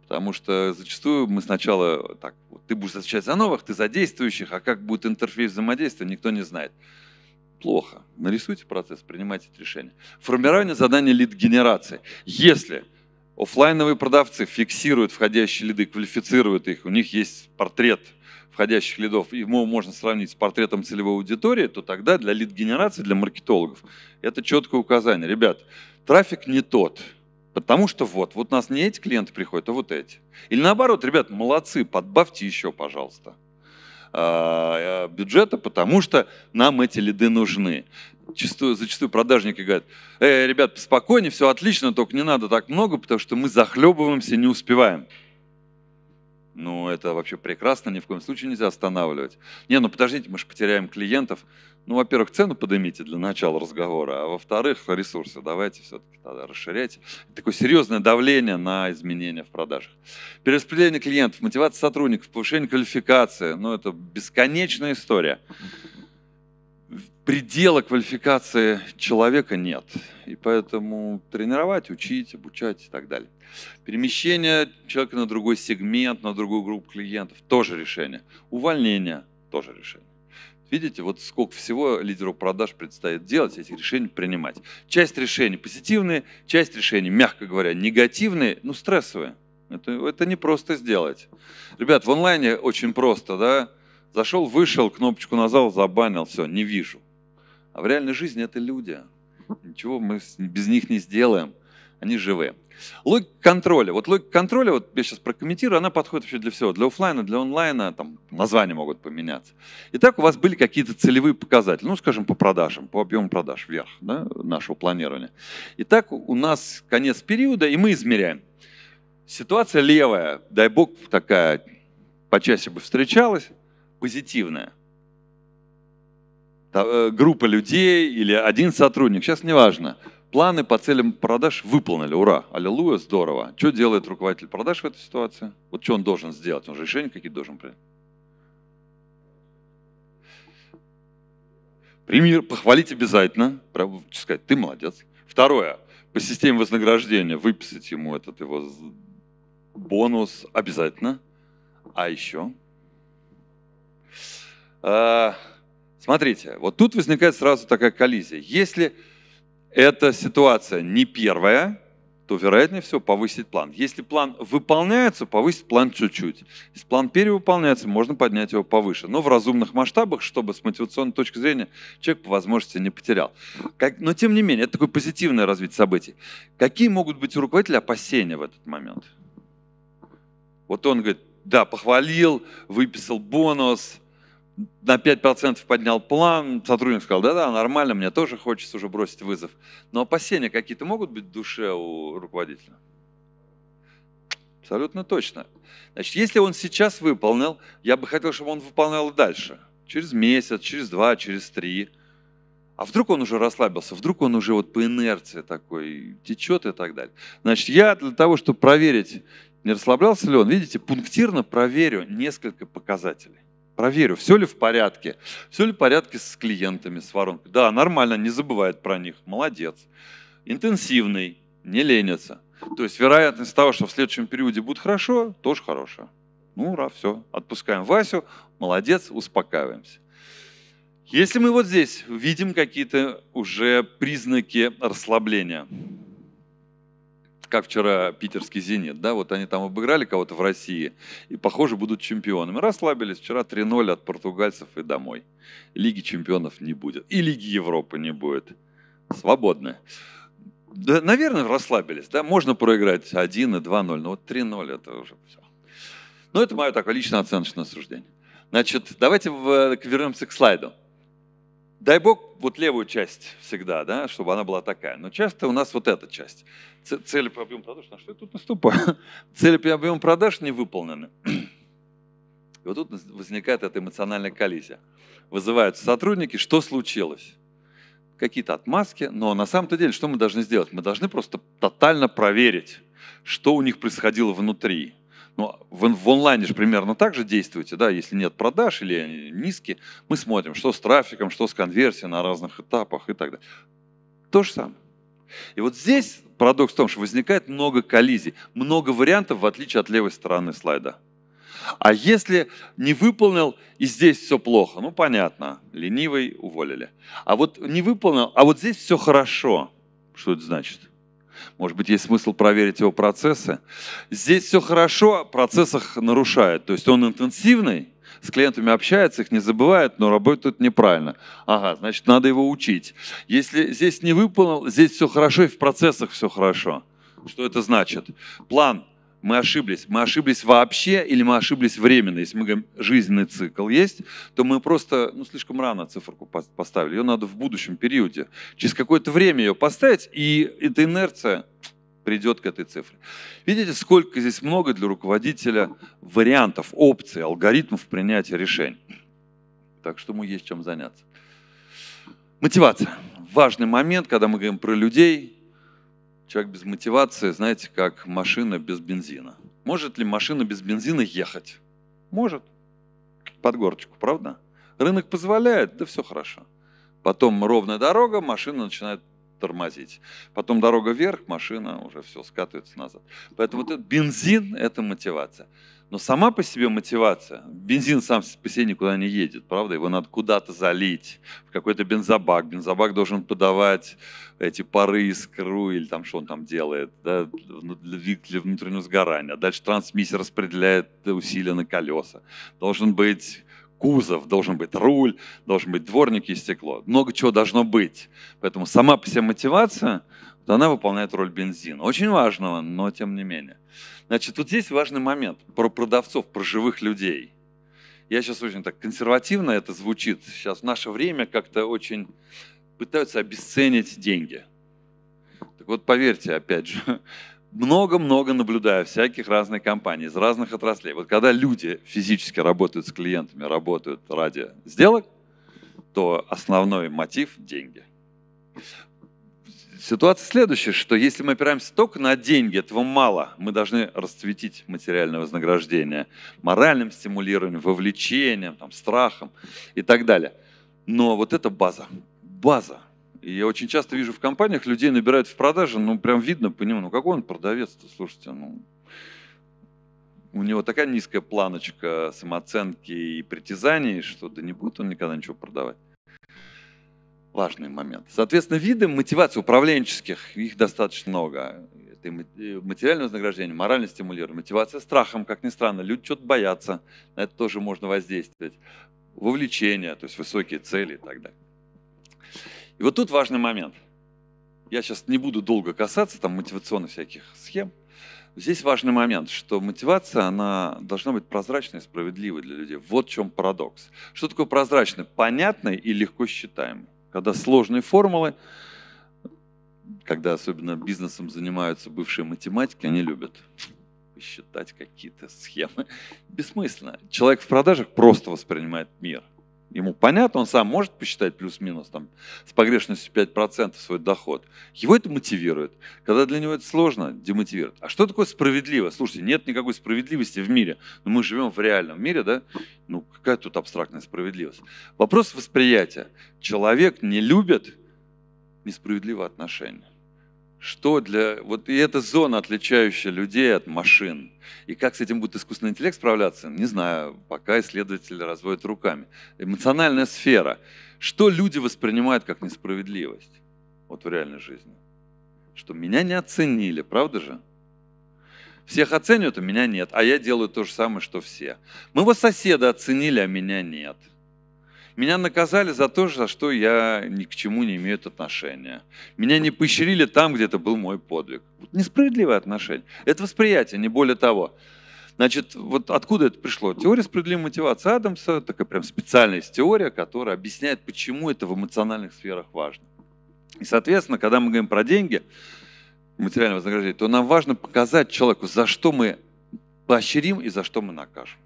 Потому что зачастую мы сначала так, вот, ты будешь отвечать за новых, ты за действующих, а как будет интерфейс взаимодействия, никто не знает. Плохо. Нарисуйте процесс, принимайте это решение. Формирование задания лид-генерации. Если Оффлайновые продавцы фиксируют входящие лиды, квалифицируют их, у них есть портрет входящих лидов, и его можно сравнить с портретом целевой аудитории, то тогда для лид-генерации, для маркетологов это четкое указание. Ребят, трафик не тот, потому что вот, вот у нас не эти клиенты приходят, а вот эти. Или наоборот, ребят, молодцы, подбавьте еще, пожалуйста а, бюджета, потому что нам эти лиды нужны. Зачастую зачастую продажники говорят, э, ребят, спокойнее, все отлично, только не надо так много, потому что мы захлебываемся, не успеваем. Ну, это вообще прекрасно, ни в коем случае нельзя останавливать. Не, ну подождите, мы же потеряем клиентов. Ну, во-первых, цену поднимите для начала разговора, а во-вторых, ресурсы давайте все-таки тогда расширяйте. Такое серьезное давление на изменения в продажах. Перераспределение клиентов, мотивация сотрудников, повышение квалификации. Ну, это бесконечная история предела квалификации человека нет. И поэтому тренировать, учить, обучать и так далее. Перемещение человека на другой сегмент, на другую группу клиентов – тоже решение. Увольнение – тоже решение. Видите, вот сколько всего лидеру продаж предстоит делать, эти решения принимать. Часть решений позитивные, часть решений, мягко говоря, негативные, ну стрессовые. Это, это не просто сделать. Ребят, в онлайне очень просто, да? Зашел, вышел, кнопочку нажал, забанил, все, не вижу. А в реальной жизни это люди. Ничего мы без них не сделаем. Они живы. Логика контроля. Вот логика контроля, вот я сейчас прокомментирую, она подходит вообще для всего. Для офлайна, для онлайна, там названия могут поменяться. Итак, у вас были какие-то целевые показатели, ну, скажем, по продажам, по объему продаж вверх да, нашего планирования. Итак, у нас конец периода, и мы измеряем. Ситуация левая, дай бог, такая почаще бы встречалась, позитивная. Э, группа людей или один сотрудник, сейчас неважно, планы по целям продаж выполнили, ура, аллилуйя, здорово. Что делает руководитель продаж в этой ситуации? Вот что он должен сделать? Он же решения какие должен принять. Пример, похвалить обязательно, прям сказать, ты молодец. Второе, по системе вознаграждения выписать ему этот его бонус обязательно. А еще, а, Смотрите, вот тут возникает сразу такая коллизия. Если эта ситуация не первая, то вероятнее всего повысить план. Если план выполняется, повысить план чуть-чуть. Если план перевыполняется, можно поднять его повыше. Но в разумных масштабах, чтобы с мотивационной точки зрения человек по возможности не потерял. Как, но тем не менее, это такое позитивное развитие событий. Какие могут быть у руководителя опасения в этот момент? Вот он говорит, да, похвалил, выписал бонус – на 5% поднял план, сотрудник сказал, да-да, нормально, мне тоже хочется уже бросить вызов. Но опасения какие-то могут быть в душе у руководителя? Абсолютно точно. Значит, если он сейчас выполнил, я бы хотел, чтобы он выполнял дальше. Через месяц, через два, через три. А вдруг он уже расслабился, вдруг он уже вот по инерции такой течет и так далее. Значит, я для того, чтобы проверить, не расслаблялся ли он, видите, пунктирно проверю несколько показателей проверю, все ли в порядке, все ли в порядке с клиентами, с воронкой. Да, нормально, не забывает про них, молодец. Интенсивный, не ленится. То есть вероятность того, что в следующем периоде будет хорошо, тоже хорошая. Ну, ура, все, отпускаем Васю, молодец, успокаиваемся. Если мы вот здесь видим какие-то уже признаки расслабления, как вчера питерский «Зенит», да, вот они там обыграли кого-то в России и, похоже, будут чемпионами. Расслабились, вчера 3-0 от португальцев и домой. Лиги чемпионов не будет, и Лиги Европы не будет. Свободны. Да, наверное, расслабились, да, можно проиграть 1 и 2-0, но вот 3-0 это уже все. Но ну, это мое такое личное оценочное суждение. Значит, давайте вернемся к слайду. Дай Бог вот левую часть всегда, да, чтобы она была такая. Но часто у нас вот эта часть. Цели по объему продаж, на что я тут наступаю? Цели по объему продаж не выполнены. И вот тут возникает эта эмоциональная коллизия. Вызываются сотрудники, что случилось? Какие-то отмазки, но на самом-то деле, что мы должны сделать? Мы должны просто тотально проверить, что у них происходило внутри. Ну, в, в онлайне же примерно так же действуете, да, если нет продаж или они низкие, мы смотрим, что с трафиком, что с конверсией на разных этапах и так далее. То же самое. И вот здесь парадокс в том, что возникает много коллизий, много вариантов, в отличие от левой стороны слайда. А если не выполнил, и здесь все плохо, ну понятно, ленивый уволили. А вот не выполнил, а вот здесь все хорошо. Что это значит? Может быть, есть смысл проверить его процессы. Здесь все хорошо, процессах нарушает. То есть он интенсивный, с клиентами общается, их не забывает, но работает неправильно. Ага, значит, надо его учить. Если здесь не выполнил, здесь все хорошо и в процессах все хорошо. Что это значит? План мы ошиблись. Мы ошиблись вообще или мы ошиблись временно. Если мы говорим, жизненный цикл есть, то мы просто ну, слишком рано циферку поставили. Ее надо в будущем периоде. Через какое-то время ее поставить, и эта инерция придет к этой цифре. Видите, сколько здесь много для руководителя вариантов, опций, алгоритмов принятия решений. Так что ему есть чем заняться. Мотивация. Важный момент, когда мы говорим про людей, Человек без мотивации, знаете, как машина без бензина. Может ли машина без бензина ехать? Может. Под горочку, правда? Рынок позволяет, да все хорошо. Потом ровная дорога, машина начинает тормозить. Потом дорога вверх, машина уже все скатывается назад. Поэтому вот этот бензин – это мотивация. Но сама по себе мотивация, бензин сам по себе никуда не едет, правда? Его надо куда-то залить, в какой-то бензобак. Бензобак должен подавать эти пары, искру или там, что он там делает, да, ну, для внутреннего сгорания. Дальше трансмиссия распределяет усилия на колеса. Должен быть кузов, должен быть руль, должен быть дворник и стекло. Много чего должно быть. Поэтому сама по себе мотивация, вот она выполняет роль бензина. Очень важного, но тем не менее. Значит, вот здесь важный момент про продавцов, про живых людей. Я сейчас очень так консервативно это звучит. Сейчас в наше время как-то очень пытаются обесценить деньги. Так вот, поверьте, опять же, много-много наблюдаю всяких разных компаний из разных отраслей. Вот когда люди физически работают с клиентами, работают ради сделок, то основной мотив – деньги. Ситуация следующая, что если мы опираемся только на деньги, этого мало. Мы должны расцветить материальное вознаграждение моральным стимулированием, вовлечением, там, страхом и так далее. Но вот это база. База – и я очень часто вижу в компаниях, людей набирают в продаже, ну, прям видно по нему, ну, какой он продавец-то, слушайте, ну, у него такая низкая планочка самооценки и притязаний, что да не будет он никогда ничего продавать. Важный момент. Соответственно, виды мотивации управленческих, их достаточно много. Это материальное вознаграждение, моральное стимулирование, мотивация страхом, как ни странно. Люди что-то боятся, на это тоже можно воздействовать. Вовлечение, то есть высокие цели и так далее. И вот тут важный момент. Я сейчас не буду долго касаться там мотивационных всяких схем. Здесь важный момент, что мотивация, она должна быть прозрачной и справедливой для людей. Вот в чем парадокс. Что такое прозрачный? Понятный и легко считаемый. Когда сложные формулы, когда особенно бизнесом занимаются бывшие математики, они любят считать какие-то схемы. Бессмысленно. Человек в продажах просто воспринимает мир – ему понятно, он сам может посчитать плюс-минус там с погрешностью 5% свой доход. Его это мотивирует. Когда для него это сложно, демотивирует. А что такое справедливо? Слушайте, нет никакой справедливости в мире. Но мы живем в реальном мире, да? Ну, какая тут абстрактная справедливость? Вопрос восприятия. Человек не любит несправедливые отношения. Что для... Вот и эта зона, отличающая людей от машин. И как с этим будет искусственный интеллект справляться, не знаю, пока исследователи разводят руками. Эмоциональная сфера. Что люди воспринимают как несправедливость? Вот в реальной жизни. Что меня не оценили, правда же? Всех оценивают, а меня нет. А я делаю то же самое, что все. Моего соседа оценили, а меня нет. Меня наказали за то, за что я ни к чему не имею отношения. Меня не поощрили там, где это был мой подвиг. Вот Несправедливое отношение. Это восприятие, не более того. Значит, вот откуда это пришло? Теория справедливой мотивации Адамса, такая прям специальная теория, которая объясняет, почему это в эмоциональных сферах важно. И, соответственно, когда мы говорим про деньги, материальное вознаграждение, то нам важно показать человеку, за что мы поощрим и за что мы накажем.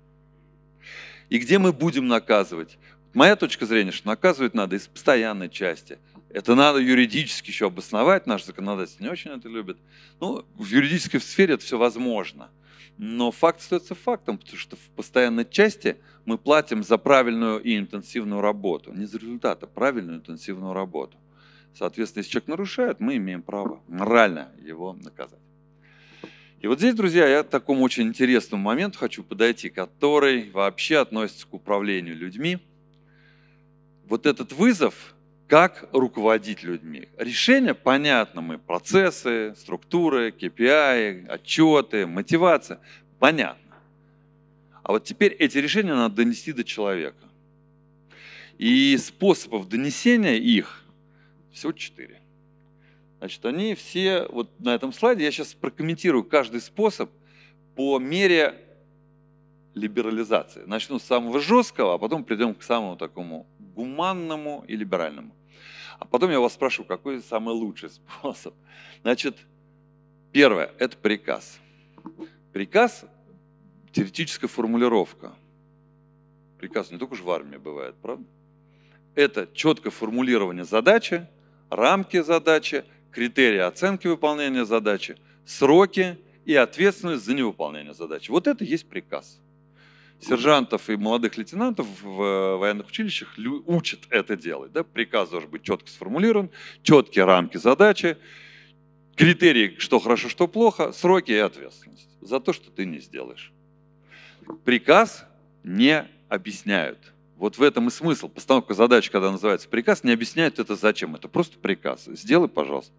И где мы будем наказывать? Моя точка зрения, что наказывать надо из постоянной части. Это надо юридически еще обосновать, наш законодатель не очень это любит. Ну, в юридической сфере это все возможно. Но факт остается фактом, потому что в постоянной части мы платим за правильную и интенсивную работу. Не за результат, а правильную интенсивную работу. Соответственно, если человек нарушает, мы имеем право морально его наказать. И вот здесь, друзья, я к такому очень интересному моменту хочу подойти, который вообще относится к управлению людьми – вот этот вызов, как руководить людьми. Решение понятно, мы процессы, структуры, KPI, отчеты, мотивация, понятно. А вот теперь эти решения надо донести до человека. И способов донесения их всего четыре. Значит, они все, вот на этом слайде я сейчас прокомментирую каждый способ по мере либерализации. Начну с самого жесткого, а потом придем к самому такому гуманному и либеральному. А потом я вас спрошу, какой самый лучший способ? Значит, первое – это приказ. Приказ – теоретическая формулировка. Приказ не только же в армии бывает, правда? Это четкое формулирование задачи, рамки задачи, критерии оценки выполнения задачи, сроки и ответственность за невыполнение задачи. Вот это есть приказ – сержантов и молодых лейтенантов в э, военных училищах учат это делать. Да? Приказ должен быть четко сформулирован, четкие рамки задачи, критерии, что хорошо, что плохо, сроки и ответственность за то, что ты не сделаешь. Приказ не объясняют. Вот в этом и смысл. Постановка задач, когда называется приказ, не объясняют это зачем. Это просто приказ. Сделай, пожалуйста.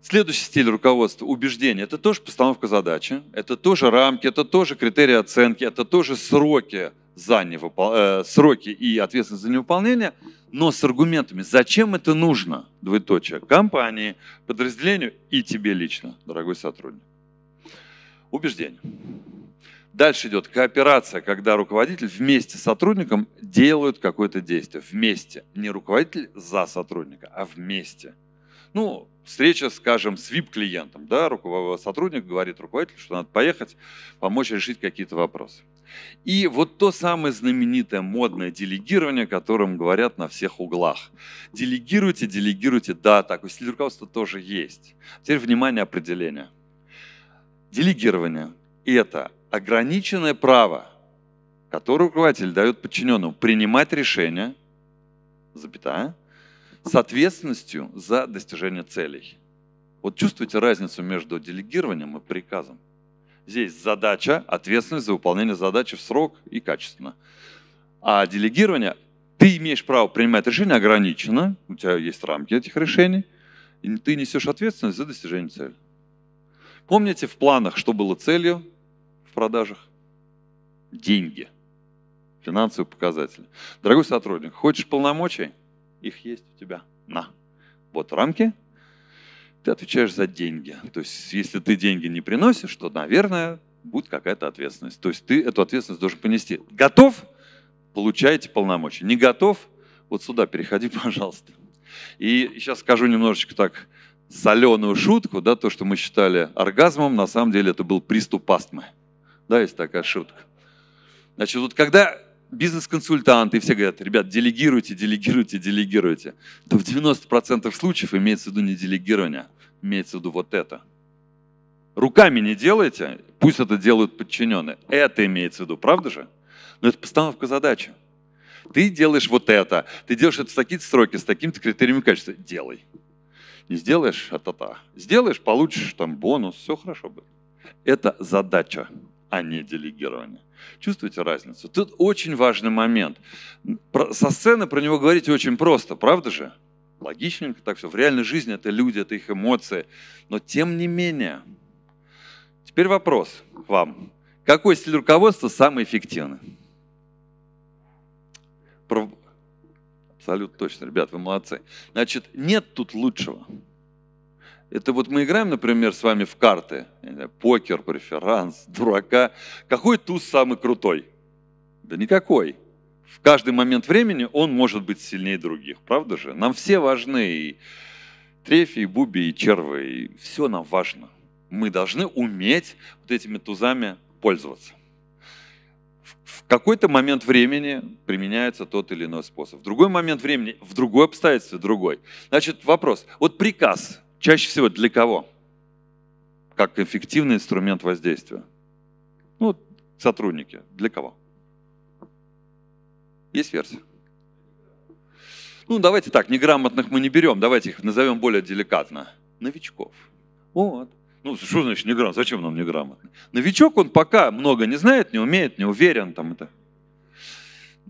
Следующий стиль руководства – убеждение. Это тоже постановка задачи, это тоже рамки, это тоже критерии оценки, это тоже сроки, за невыпол... э, сроки и ответственность за невыполнение, но с аргументами, зачем это нужно, двоеточие, компании, подразделению и тебе лично, дорогой сотрудник. Убеждение. Дальше идет кооперация, когда руководитель вместе с сотрудником делают какое-то действие. Вместе. Не руководитель за сотрудника, а вместе. Ну, встреча, скажем, с VIP-клиентом, да, сотрудник говорит руководителю, что надо поехать, помочь решить какие-то вопросы. И вот то самое знаменитое модное делегирование, о котором говорят на всех углах. Делегируйте, делегируйте, да, так. стиль руководства тоже есть. Теперь внимание определения. Делегирование – это ограниченное право, которое руководитель дает подчиненному принимать решения, запятая, с ответственностью за достижение целей. Вот чувствуете разницу между делегированием и приказом? Здесь задача, ответственность за выполнение задачи в срок и качественно. А делегирование, ты имеешь право принимать решения ограничено, у тебя есть рамки этих решений, и ты несешь ответственность за достижение цели. Помните в планах, что было целью в продажах? Деньги. Финансовые показатели. Дорогой сотрудник, хочешь полномочий – их есть у тебя, на. Вот рамки, ты отвечаешь за деньги. То есть, если ты деньги не приносишь, то, наверное, будет какая-то ответственность. То есть, ты эту ответственность должен понести. Готов? Получаете полномочия. Не готов? Вот сюда переходи, пожалуйста. И сейчас скажу немножечко так соленую шутку, да, то, что мы считали оргазмом, на самом деле это был приступ астмы. Да, есть такая шутка. Значит, вот когда бизнес-консультанты, и все говорят, ребят, делегируйте, делегируйте, делегируйте. Да в 90% случаев имеется в виду не делегирование, имеется в виду вот это. Руками не делайте, пусть это делают подчиненные. Это имеется в виду, правда же? Но это постановка задачи. Ты делаешь вот это, ты делаешь это в такие сроки, с таким то критериями качества. Делай. Не сделаешь, а та-та. Сделаешь, получишь там бонус, все хорошо будет. Это задача, а не делегирование. Чувствуете разницу? Тут очень важный момент. Про, со сцены про него говорить очень просто, правда же? Логичненько так все. В реальной жизни это люди, это их эмоции. Но тем не менее. Теперь вопрос вам. Какой стиль руководства самый эффективный? Про... Абсолютно точно, ребят, вы молодцы. Значит, нет тут лучшего. Это вот мы играем, например, с вами в карты, покер, преферанс, дурака. Какой туз самый крутой? Да никакой. В каждый момент времени он может быть сильнее других, правда же? Нам все важны и трефи, и буби, и червы, и все нам важно. Мы должны уметь вот этими тузами пользоваться. В какой-то момент времени применяется тот или иной способ. В другой момент времени, в другой обстоятельстве другой. Значит, вопрос. Вот приказ – Чаще всего для кого? Как эффективный инструмент воздействия. Ну, сотрудники. Для кого? Есть версия? Ну, давайте так, неграмотных мы не берем, давайте их назовем более деликатно. Новичков. Вот. Ну, что значит неграмотно? Зачем нам неграмотно? Новичок, он пока много не знает, не умеет, не уверен там это.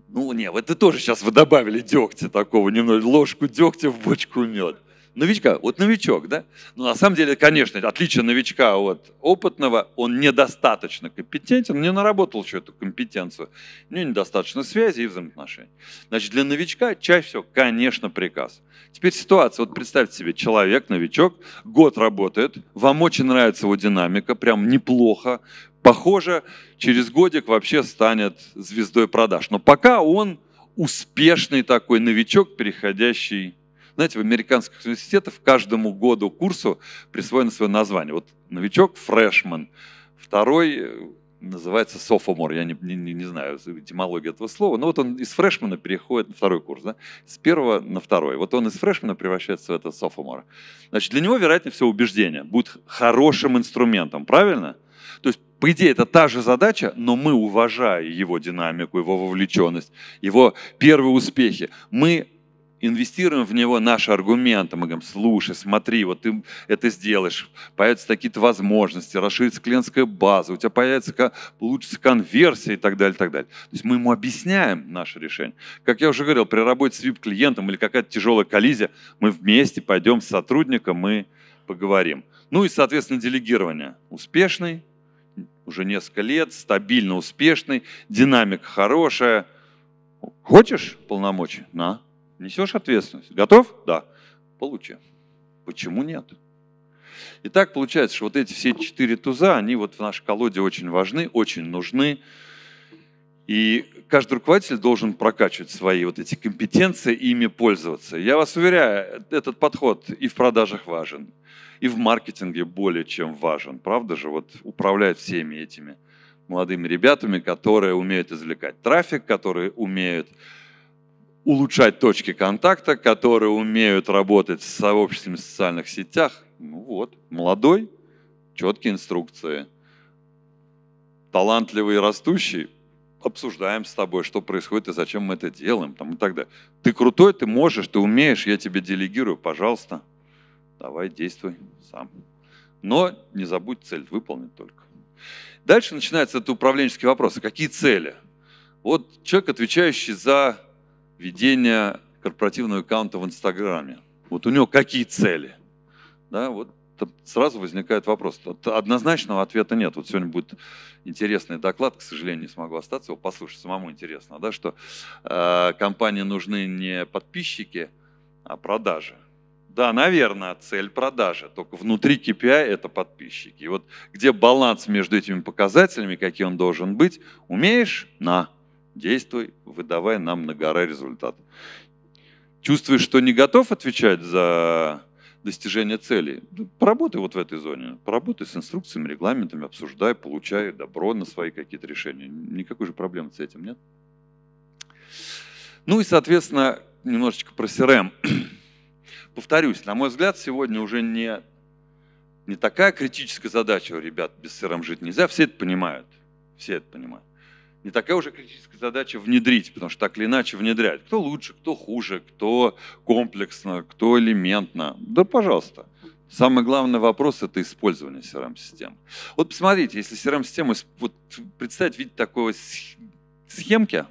Ну, не, вот это тоже сейчас вы добавили дегтя такого, немного ложку дегтя в бочку мед новичка, вот новичок, да? Но ну, на самом деле, конечно, отличие новичка от опытного, он недостаточно компетентен, не наработал еще эту компетенцию, у него недостаточно связи и взаимоотношений. Значит, для новичка чаще всего, конечно, приказ. Теперь ситуация, вот представьте себе, человек, новичок, год работает, вам очень нравится его динамика, прям неплохо, похоже, через годик вообще станет звездой продаж. Но пока он успешный такой новичок, переходящий знаете, в американских университетах каждому году курсу присвоено свое название. Вот новичок – фрешман, второй э, называется софомор, я не, не, не знаю этимологию этого слова, но вот он из фрешмана переходит на второй курс, да? с первого на второй. Вот он из фрешмана превращается в этот софомор. Значит, для него, вероятнее всего, убеждение будет хорошим инструментом, правильно? То есть, по идее, это та же задача, но мы, уважая его динамику, его вовлеченность, его первые успехи, мы инвестируем в него наши аргументы. Мы говорим, слушай, смотри, вот ты это сделаешь, появятся такие-то возможности, расширится клиентская база, у тебя появится, получится конверсия и так далее, и так далее. То есть мы ему объясняем наше решение. Как я уже говорил, при работе с VIP-клиентом или какая-то тяжелая коллизия, мы вместе пойдем с сотрудником мы поговорим. Ну и, соответственно, делегирование. Успешный, уже несколько лет, стабильно успешный, динамика хорошая. Хочешь полномочий? На. Несешь ответственность. Готов? Да. Получи. Почему нет? Итак, получается, что вот эти все четыре туза, они вот в нашей колоде очень важны, очень нужны. И каждый руководитель должен прокачивать свои вот эти компетенции и ими пользоваться. Я вас уверяю, этот подход и в продажах важен, и в маркетинге более чем важен. Правда же, вот управлять всеми этими молодыми ребятами, которые умеют извлекать трафик, которые умеют улучшать точки контакта, которые умеют работать с сообществами в социальных сетях. Ну вот, молодой, четкие инструкции. Талантливый и растущий, обсуждаем с тобой, что происходит и зачем мы это делаем, там, и так далее. Ты крутой, ты можешь, ты умеешь, я тебе делегирую, пожалуйста, давай действуй сам. Но не забудь цель выполнить только. Дальше начинается это управленческие вопросы. А какие цели? Вот человек, отвечающий за ведения корпоративного аккаунта в Инстаграме. Вот у него какие цели? Да, вот сразу возникает вопрос. Однозначного ответа нет. Вот сегодня будет интересный доклад, к сожалению, не смогу остаться, его послушать, самому интересно, да, что э, компании нужны не подписчики, а продажи. Да, наверное, цель продажи, только внутри KPI это подписчики. И вот где баланс между этими показателями, какие он должен быть, умеешь – на действуй, выдавай нам на гора результат. Чувствуешь, что не готов отвечать за достижение цели, ну, поработай вот в этой зоне, поработай с инструкциями, регламентами, обсуждай, получай добро на свои какие-то решения. Никакой же проблемы с этим нет. Ну и, соответственно, немножечко про CRM. Повторюсь, на мой взгляд, сегодня уже не, не такая критическая задача у ребят без CRM жить нельзя. Все это понимают. Все это понимают не такая уже критическая задача внедрить, потому что так или иначе внедрять. Кто лучше, кто хуже, кто комплексно, кто элементно. Да, пожалуйста. Самый главный вопрос – это использование CRM-систем. Вот посмотрите, если CRM-систему, вот представить, видите, такой схемки,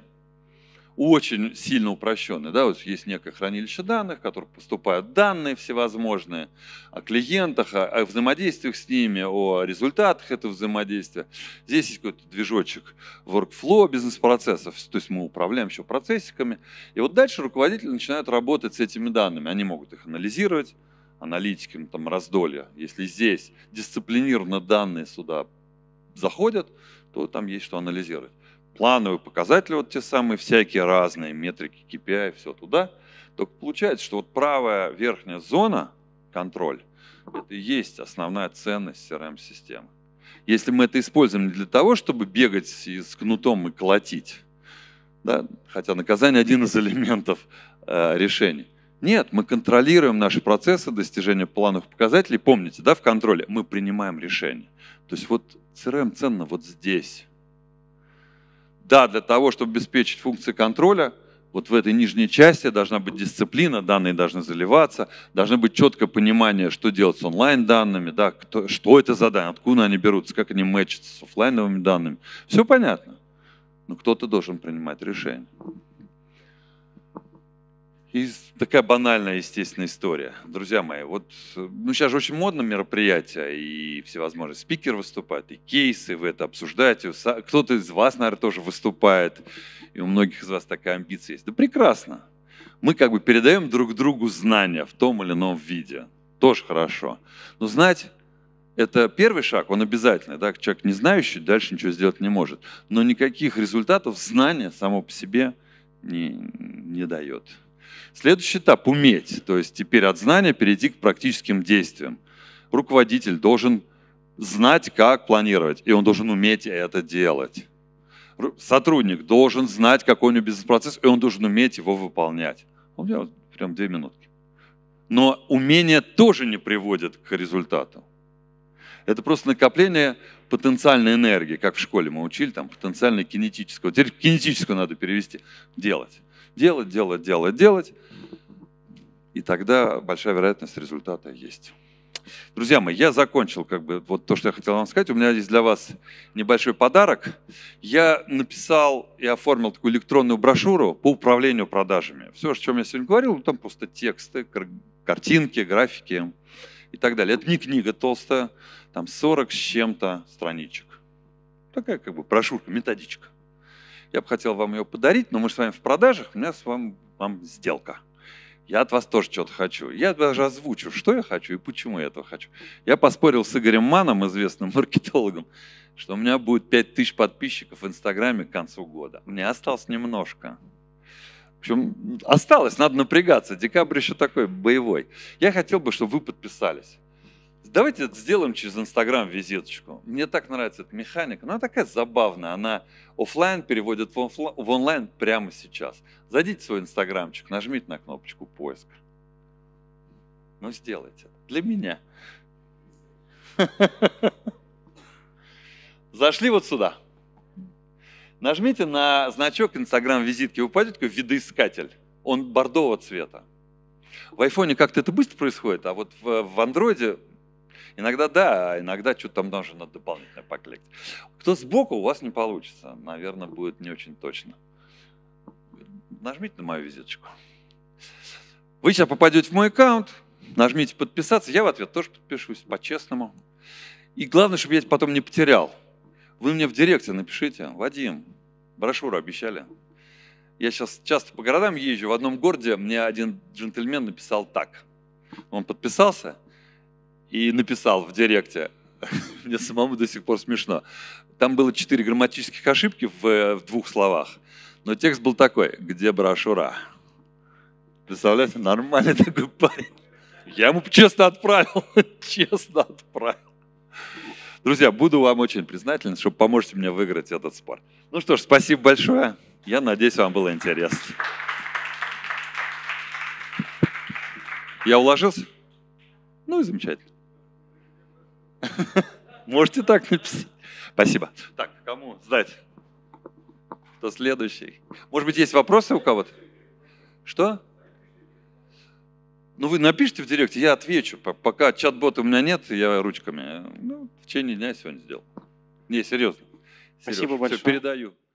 очень сильно упрощенный. Да? Вот есть некое хранилище данных, в которое поступают данные всевозможные о клиентах, о, о взаимодействиях с ними, о результатах этого взаимодействия. Здесь есть какой-то движочек workflow бизнес-процессов, то есть мы управляем еще процессиками. И вот дальше руководители начинают работать с этими данными. Они могут их анализировать, аналитики ну, там раздолья. Если здесь дисциплинированно данные сюда заходят, то там есть что анализировать плановые показатели вот те самые всякие разные, метрики KPI, а все туда, то получается, что вот правая верхняя зона, контроль, это и есть основная ценность CRM-системы. Если мы это используем не для того, чтобы бегать с кнутом и колотить, да, хотя наказание один из элементов э, решений. Нет, мы контролируем наши процессы достижения плановых показателей. Помните, да, в контроле мы принимаем решения. То есть вот CRM ценно вот здесь. Да, для того, чтобы обеспечить функции контроля, вот в этой нижней части должна быть дисциплина, данные должны заливаться, должно быть четкое понимание, что делать с онлайн-данными, да, кто, что это за данные, откуда они берутся, как они мэчатся с офлайновыми данными. Все понятно. Но кто-то должен принимать решение. И такая банальная, естественная история. Друзья мои, вот э, ну, сейчас же очень модно мероприятие, и всевозможные спикеры выступают, и кейсы вы это обсуждаете. Кто-то из вас, наверное, тоже выступает, и у многих из вас такая амбиция есть. Да прекрасно. Мы как бы передаем друг другу знания в том или ином виде. Тоже хорошо. Но знать это первый шаг, он обязательный. Да? Человек не знающий дальше ничего сделать не может. Но никаких результатов знание само по себе не, не дает. Следующий этап – уметь. То есть теперь от знания перейти к практическим действиям. Руководитель должен знать, как планировать, и он должен уметь это делать. Сотрудник должен знать, какой у него бизнес-процесс, и он должен уметь его выполнять. У меня вот прям две минутки. Но умение тоже не приводит к результату. Это просто накопление потенциальной энергии, как в школе мы учили, там потенциально кинетического. Теперь кинетическую надо перевести, делать делать, делать, делать, делать. И тогда большая вероятность результата есть. Друзья мои, я закончил как бы вот то, что я хотел вам сказать. У меня есть для вас небольшой подарок. Я написал и оформил такую электронную брошюру по управлению продажами. Все, о чем я сегодня говорил, ну, там просто тексты, картинки, графики и так далее. Это не книга толстая, там 40 с чем-то страничек. Такая как бы брошюрка, методичка. Я бы хотел вам ее подарить, но мы с вами в продажах, у меня с вами вам сделка. Я от вас тоже что-то хочу. Я даже озвучу, что я хочу и почему я этого хочу. Я поспорил с Игорем Маном, известным маркетологом, что у меня будет 5000 подписчиков в Инстаграме к концу года. Мне осталось немножко. Причем осталось, надо напрягаться. Декабрь еще такой боевой. Я хотел бы, чтобы вы подписались. Давайте сделаем через Инстаграм визиточку. Мне так нравится эта механика. Ну, она такая забавная. Она офлайн переводит в, онлайн прямо сейчас. Зайдите в свой Инстаграмчик, нажмите на кнопочку поиска. Ну, сделайте это. Для меня. Зашли вот сюда. Нажмите на значок Инстаграм визитки, упадет пойдете в видоискатель. Он бордового цвета. В айфоне как-то это быстро происходит, а вот в андроиде Иногда да, а иногда что-то там даже надо дополнительно поклеить. Кто сбоку, у вас не получится. Наверное, будет не очень точно. Нажмите на мою визиточку. Вы сейчас попадете в мой аккаунт, нажмите подписаться, я в ответ тоже подпишусь, по-честному. И главное, чтобы я потом не потерял. Вы мне в директе напишите, Вадим, брошюру обещали. Я сейчас часто по городам езжу. В одном городе мне один джентльмен написал так. Он подписался, и написал в директе. Мне самому до сих пор смешно. Там было четыре грамматических ошибки в, э, в двух словах. Но текст был такой, где брошюра? Представляете, нормальный такой парень. Я ему честно отправил, честно отправил. Друзья, буду вам очень признателен, что поможете мне выиграть этот спор. Ну что ж, спасибо большое. Я надеюсь, вам было интересно. Я уложился? Ну и замечательно. Можете так написать. Спасибо. Так, кому сдать? Кто следующий? Может быть, есть вопросы у кого-то? Что? Ну, вы напишите в директе, я отвечу. Пока чат-бота у меня нет, я ручками. Ну, в течение дня я сегодня сделал. Не, серьезно. Спасибо большое. Все, передаю.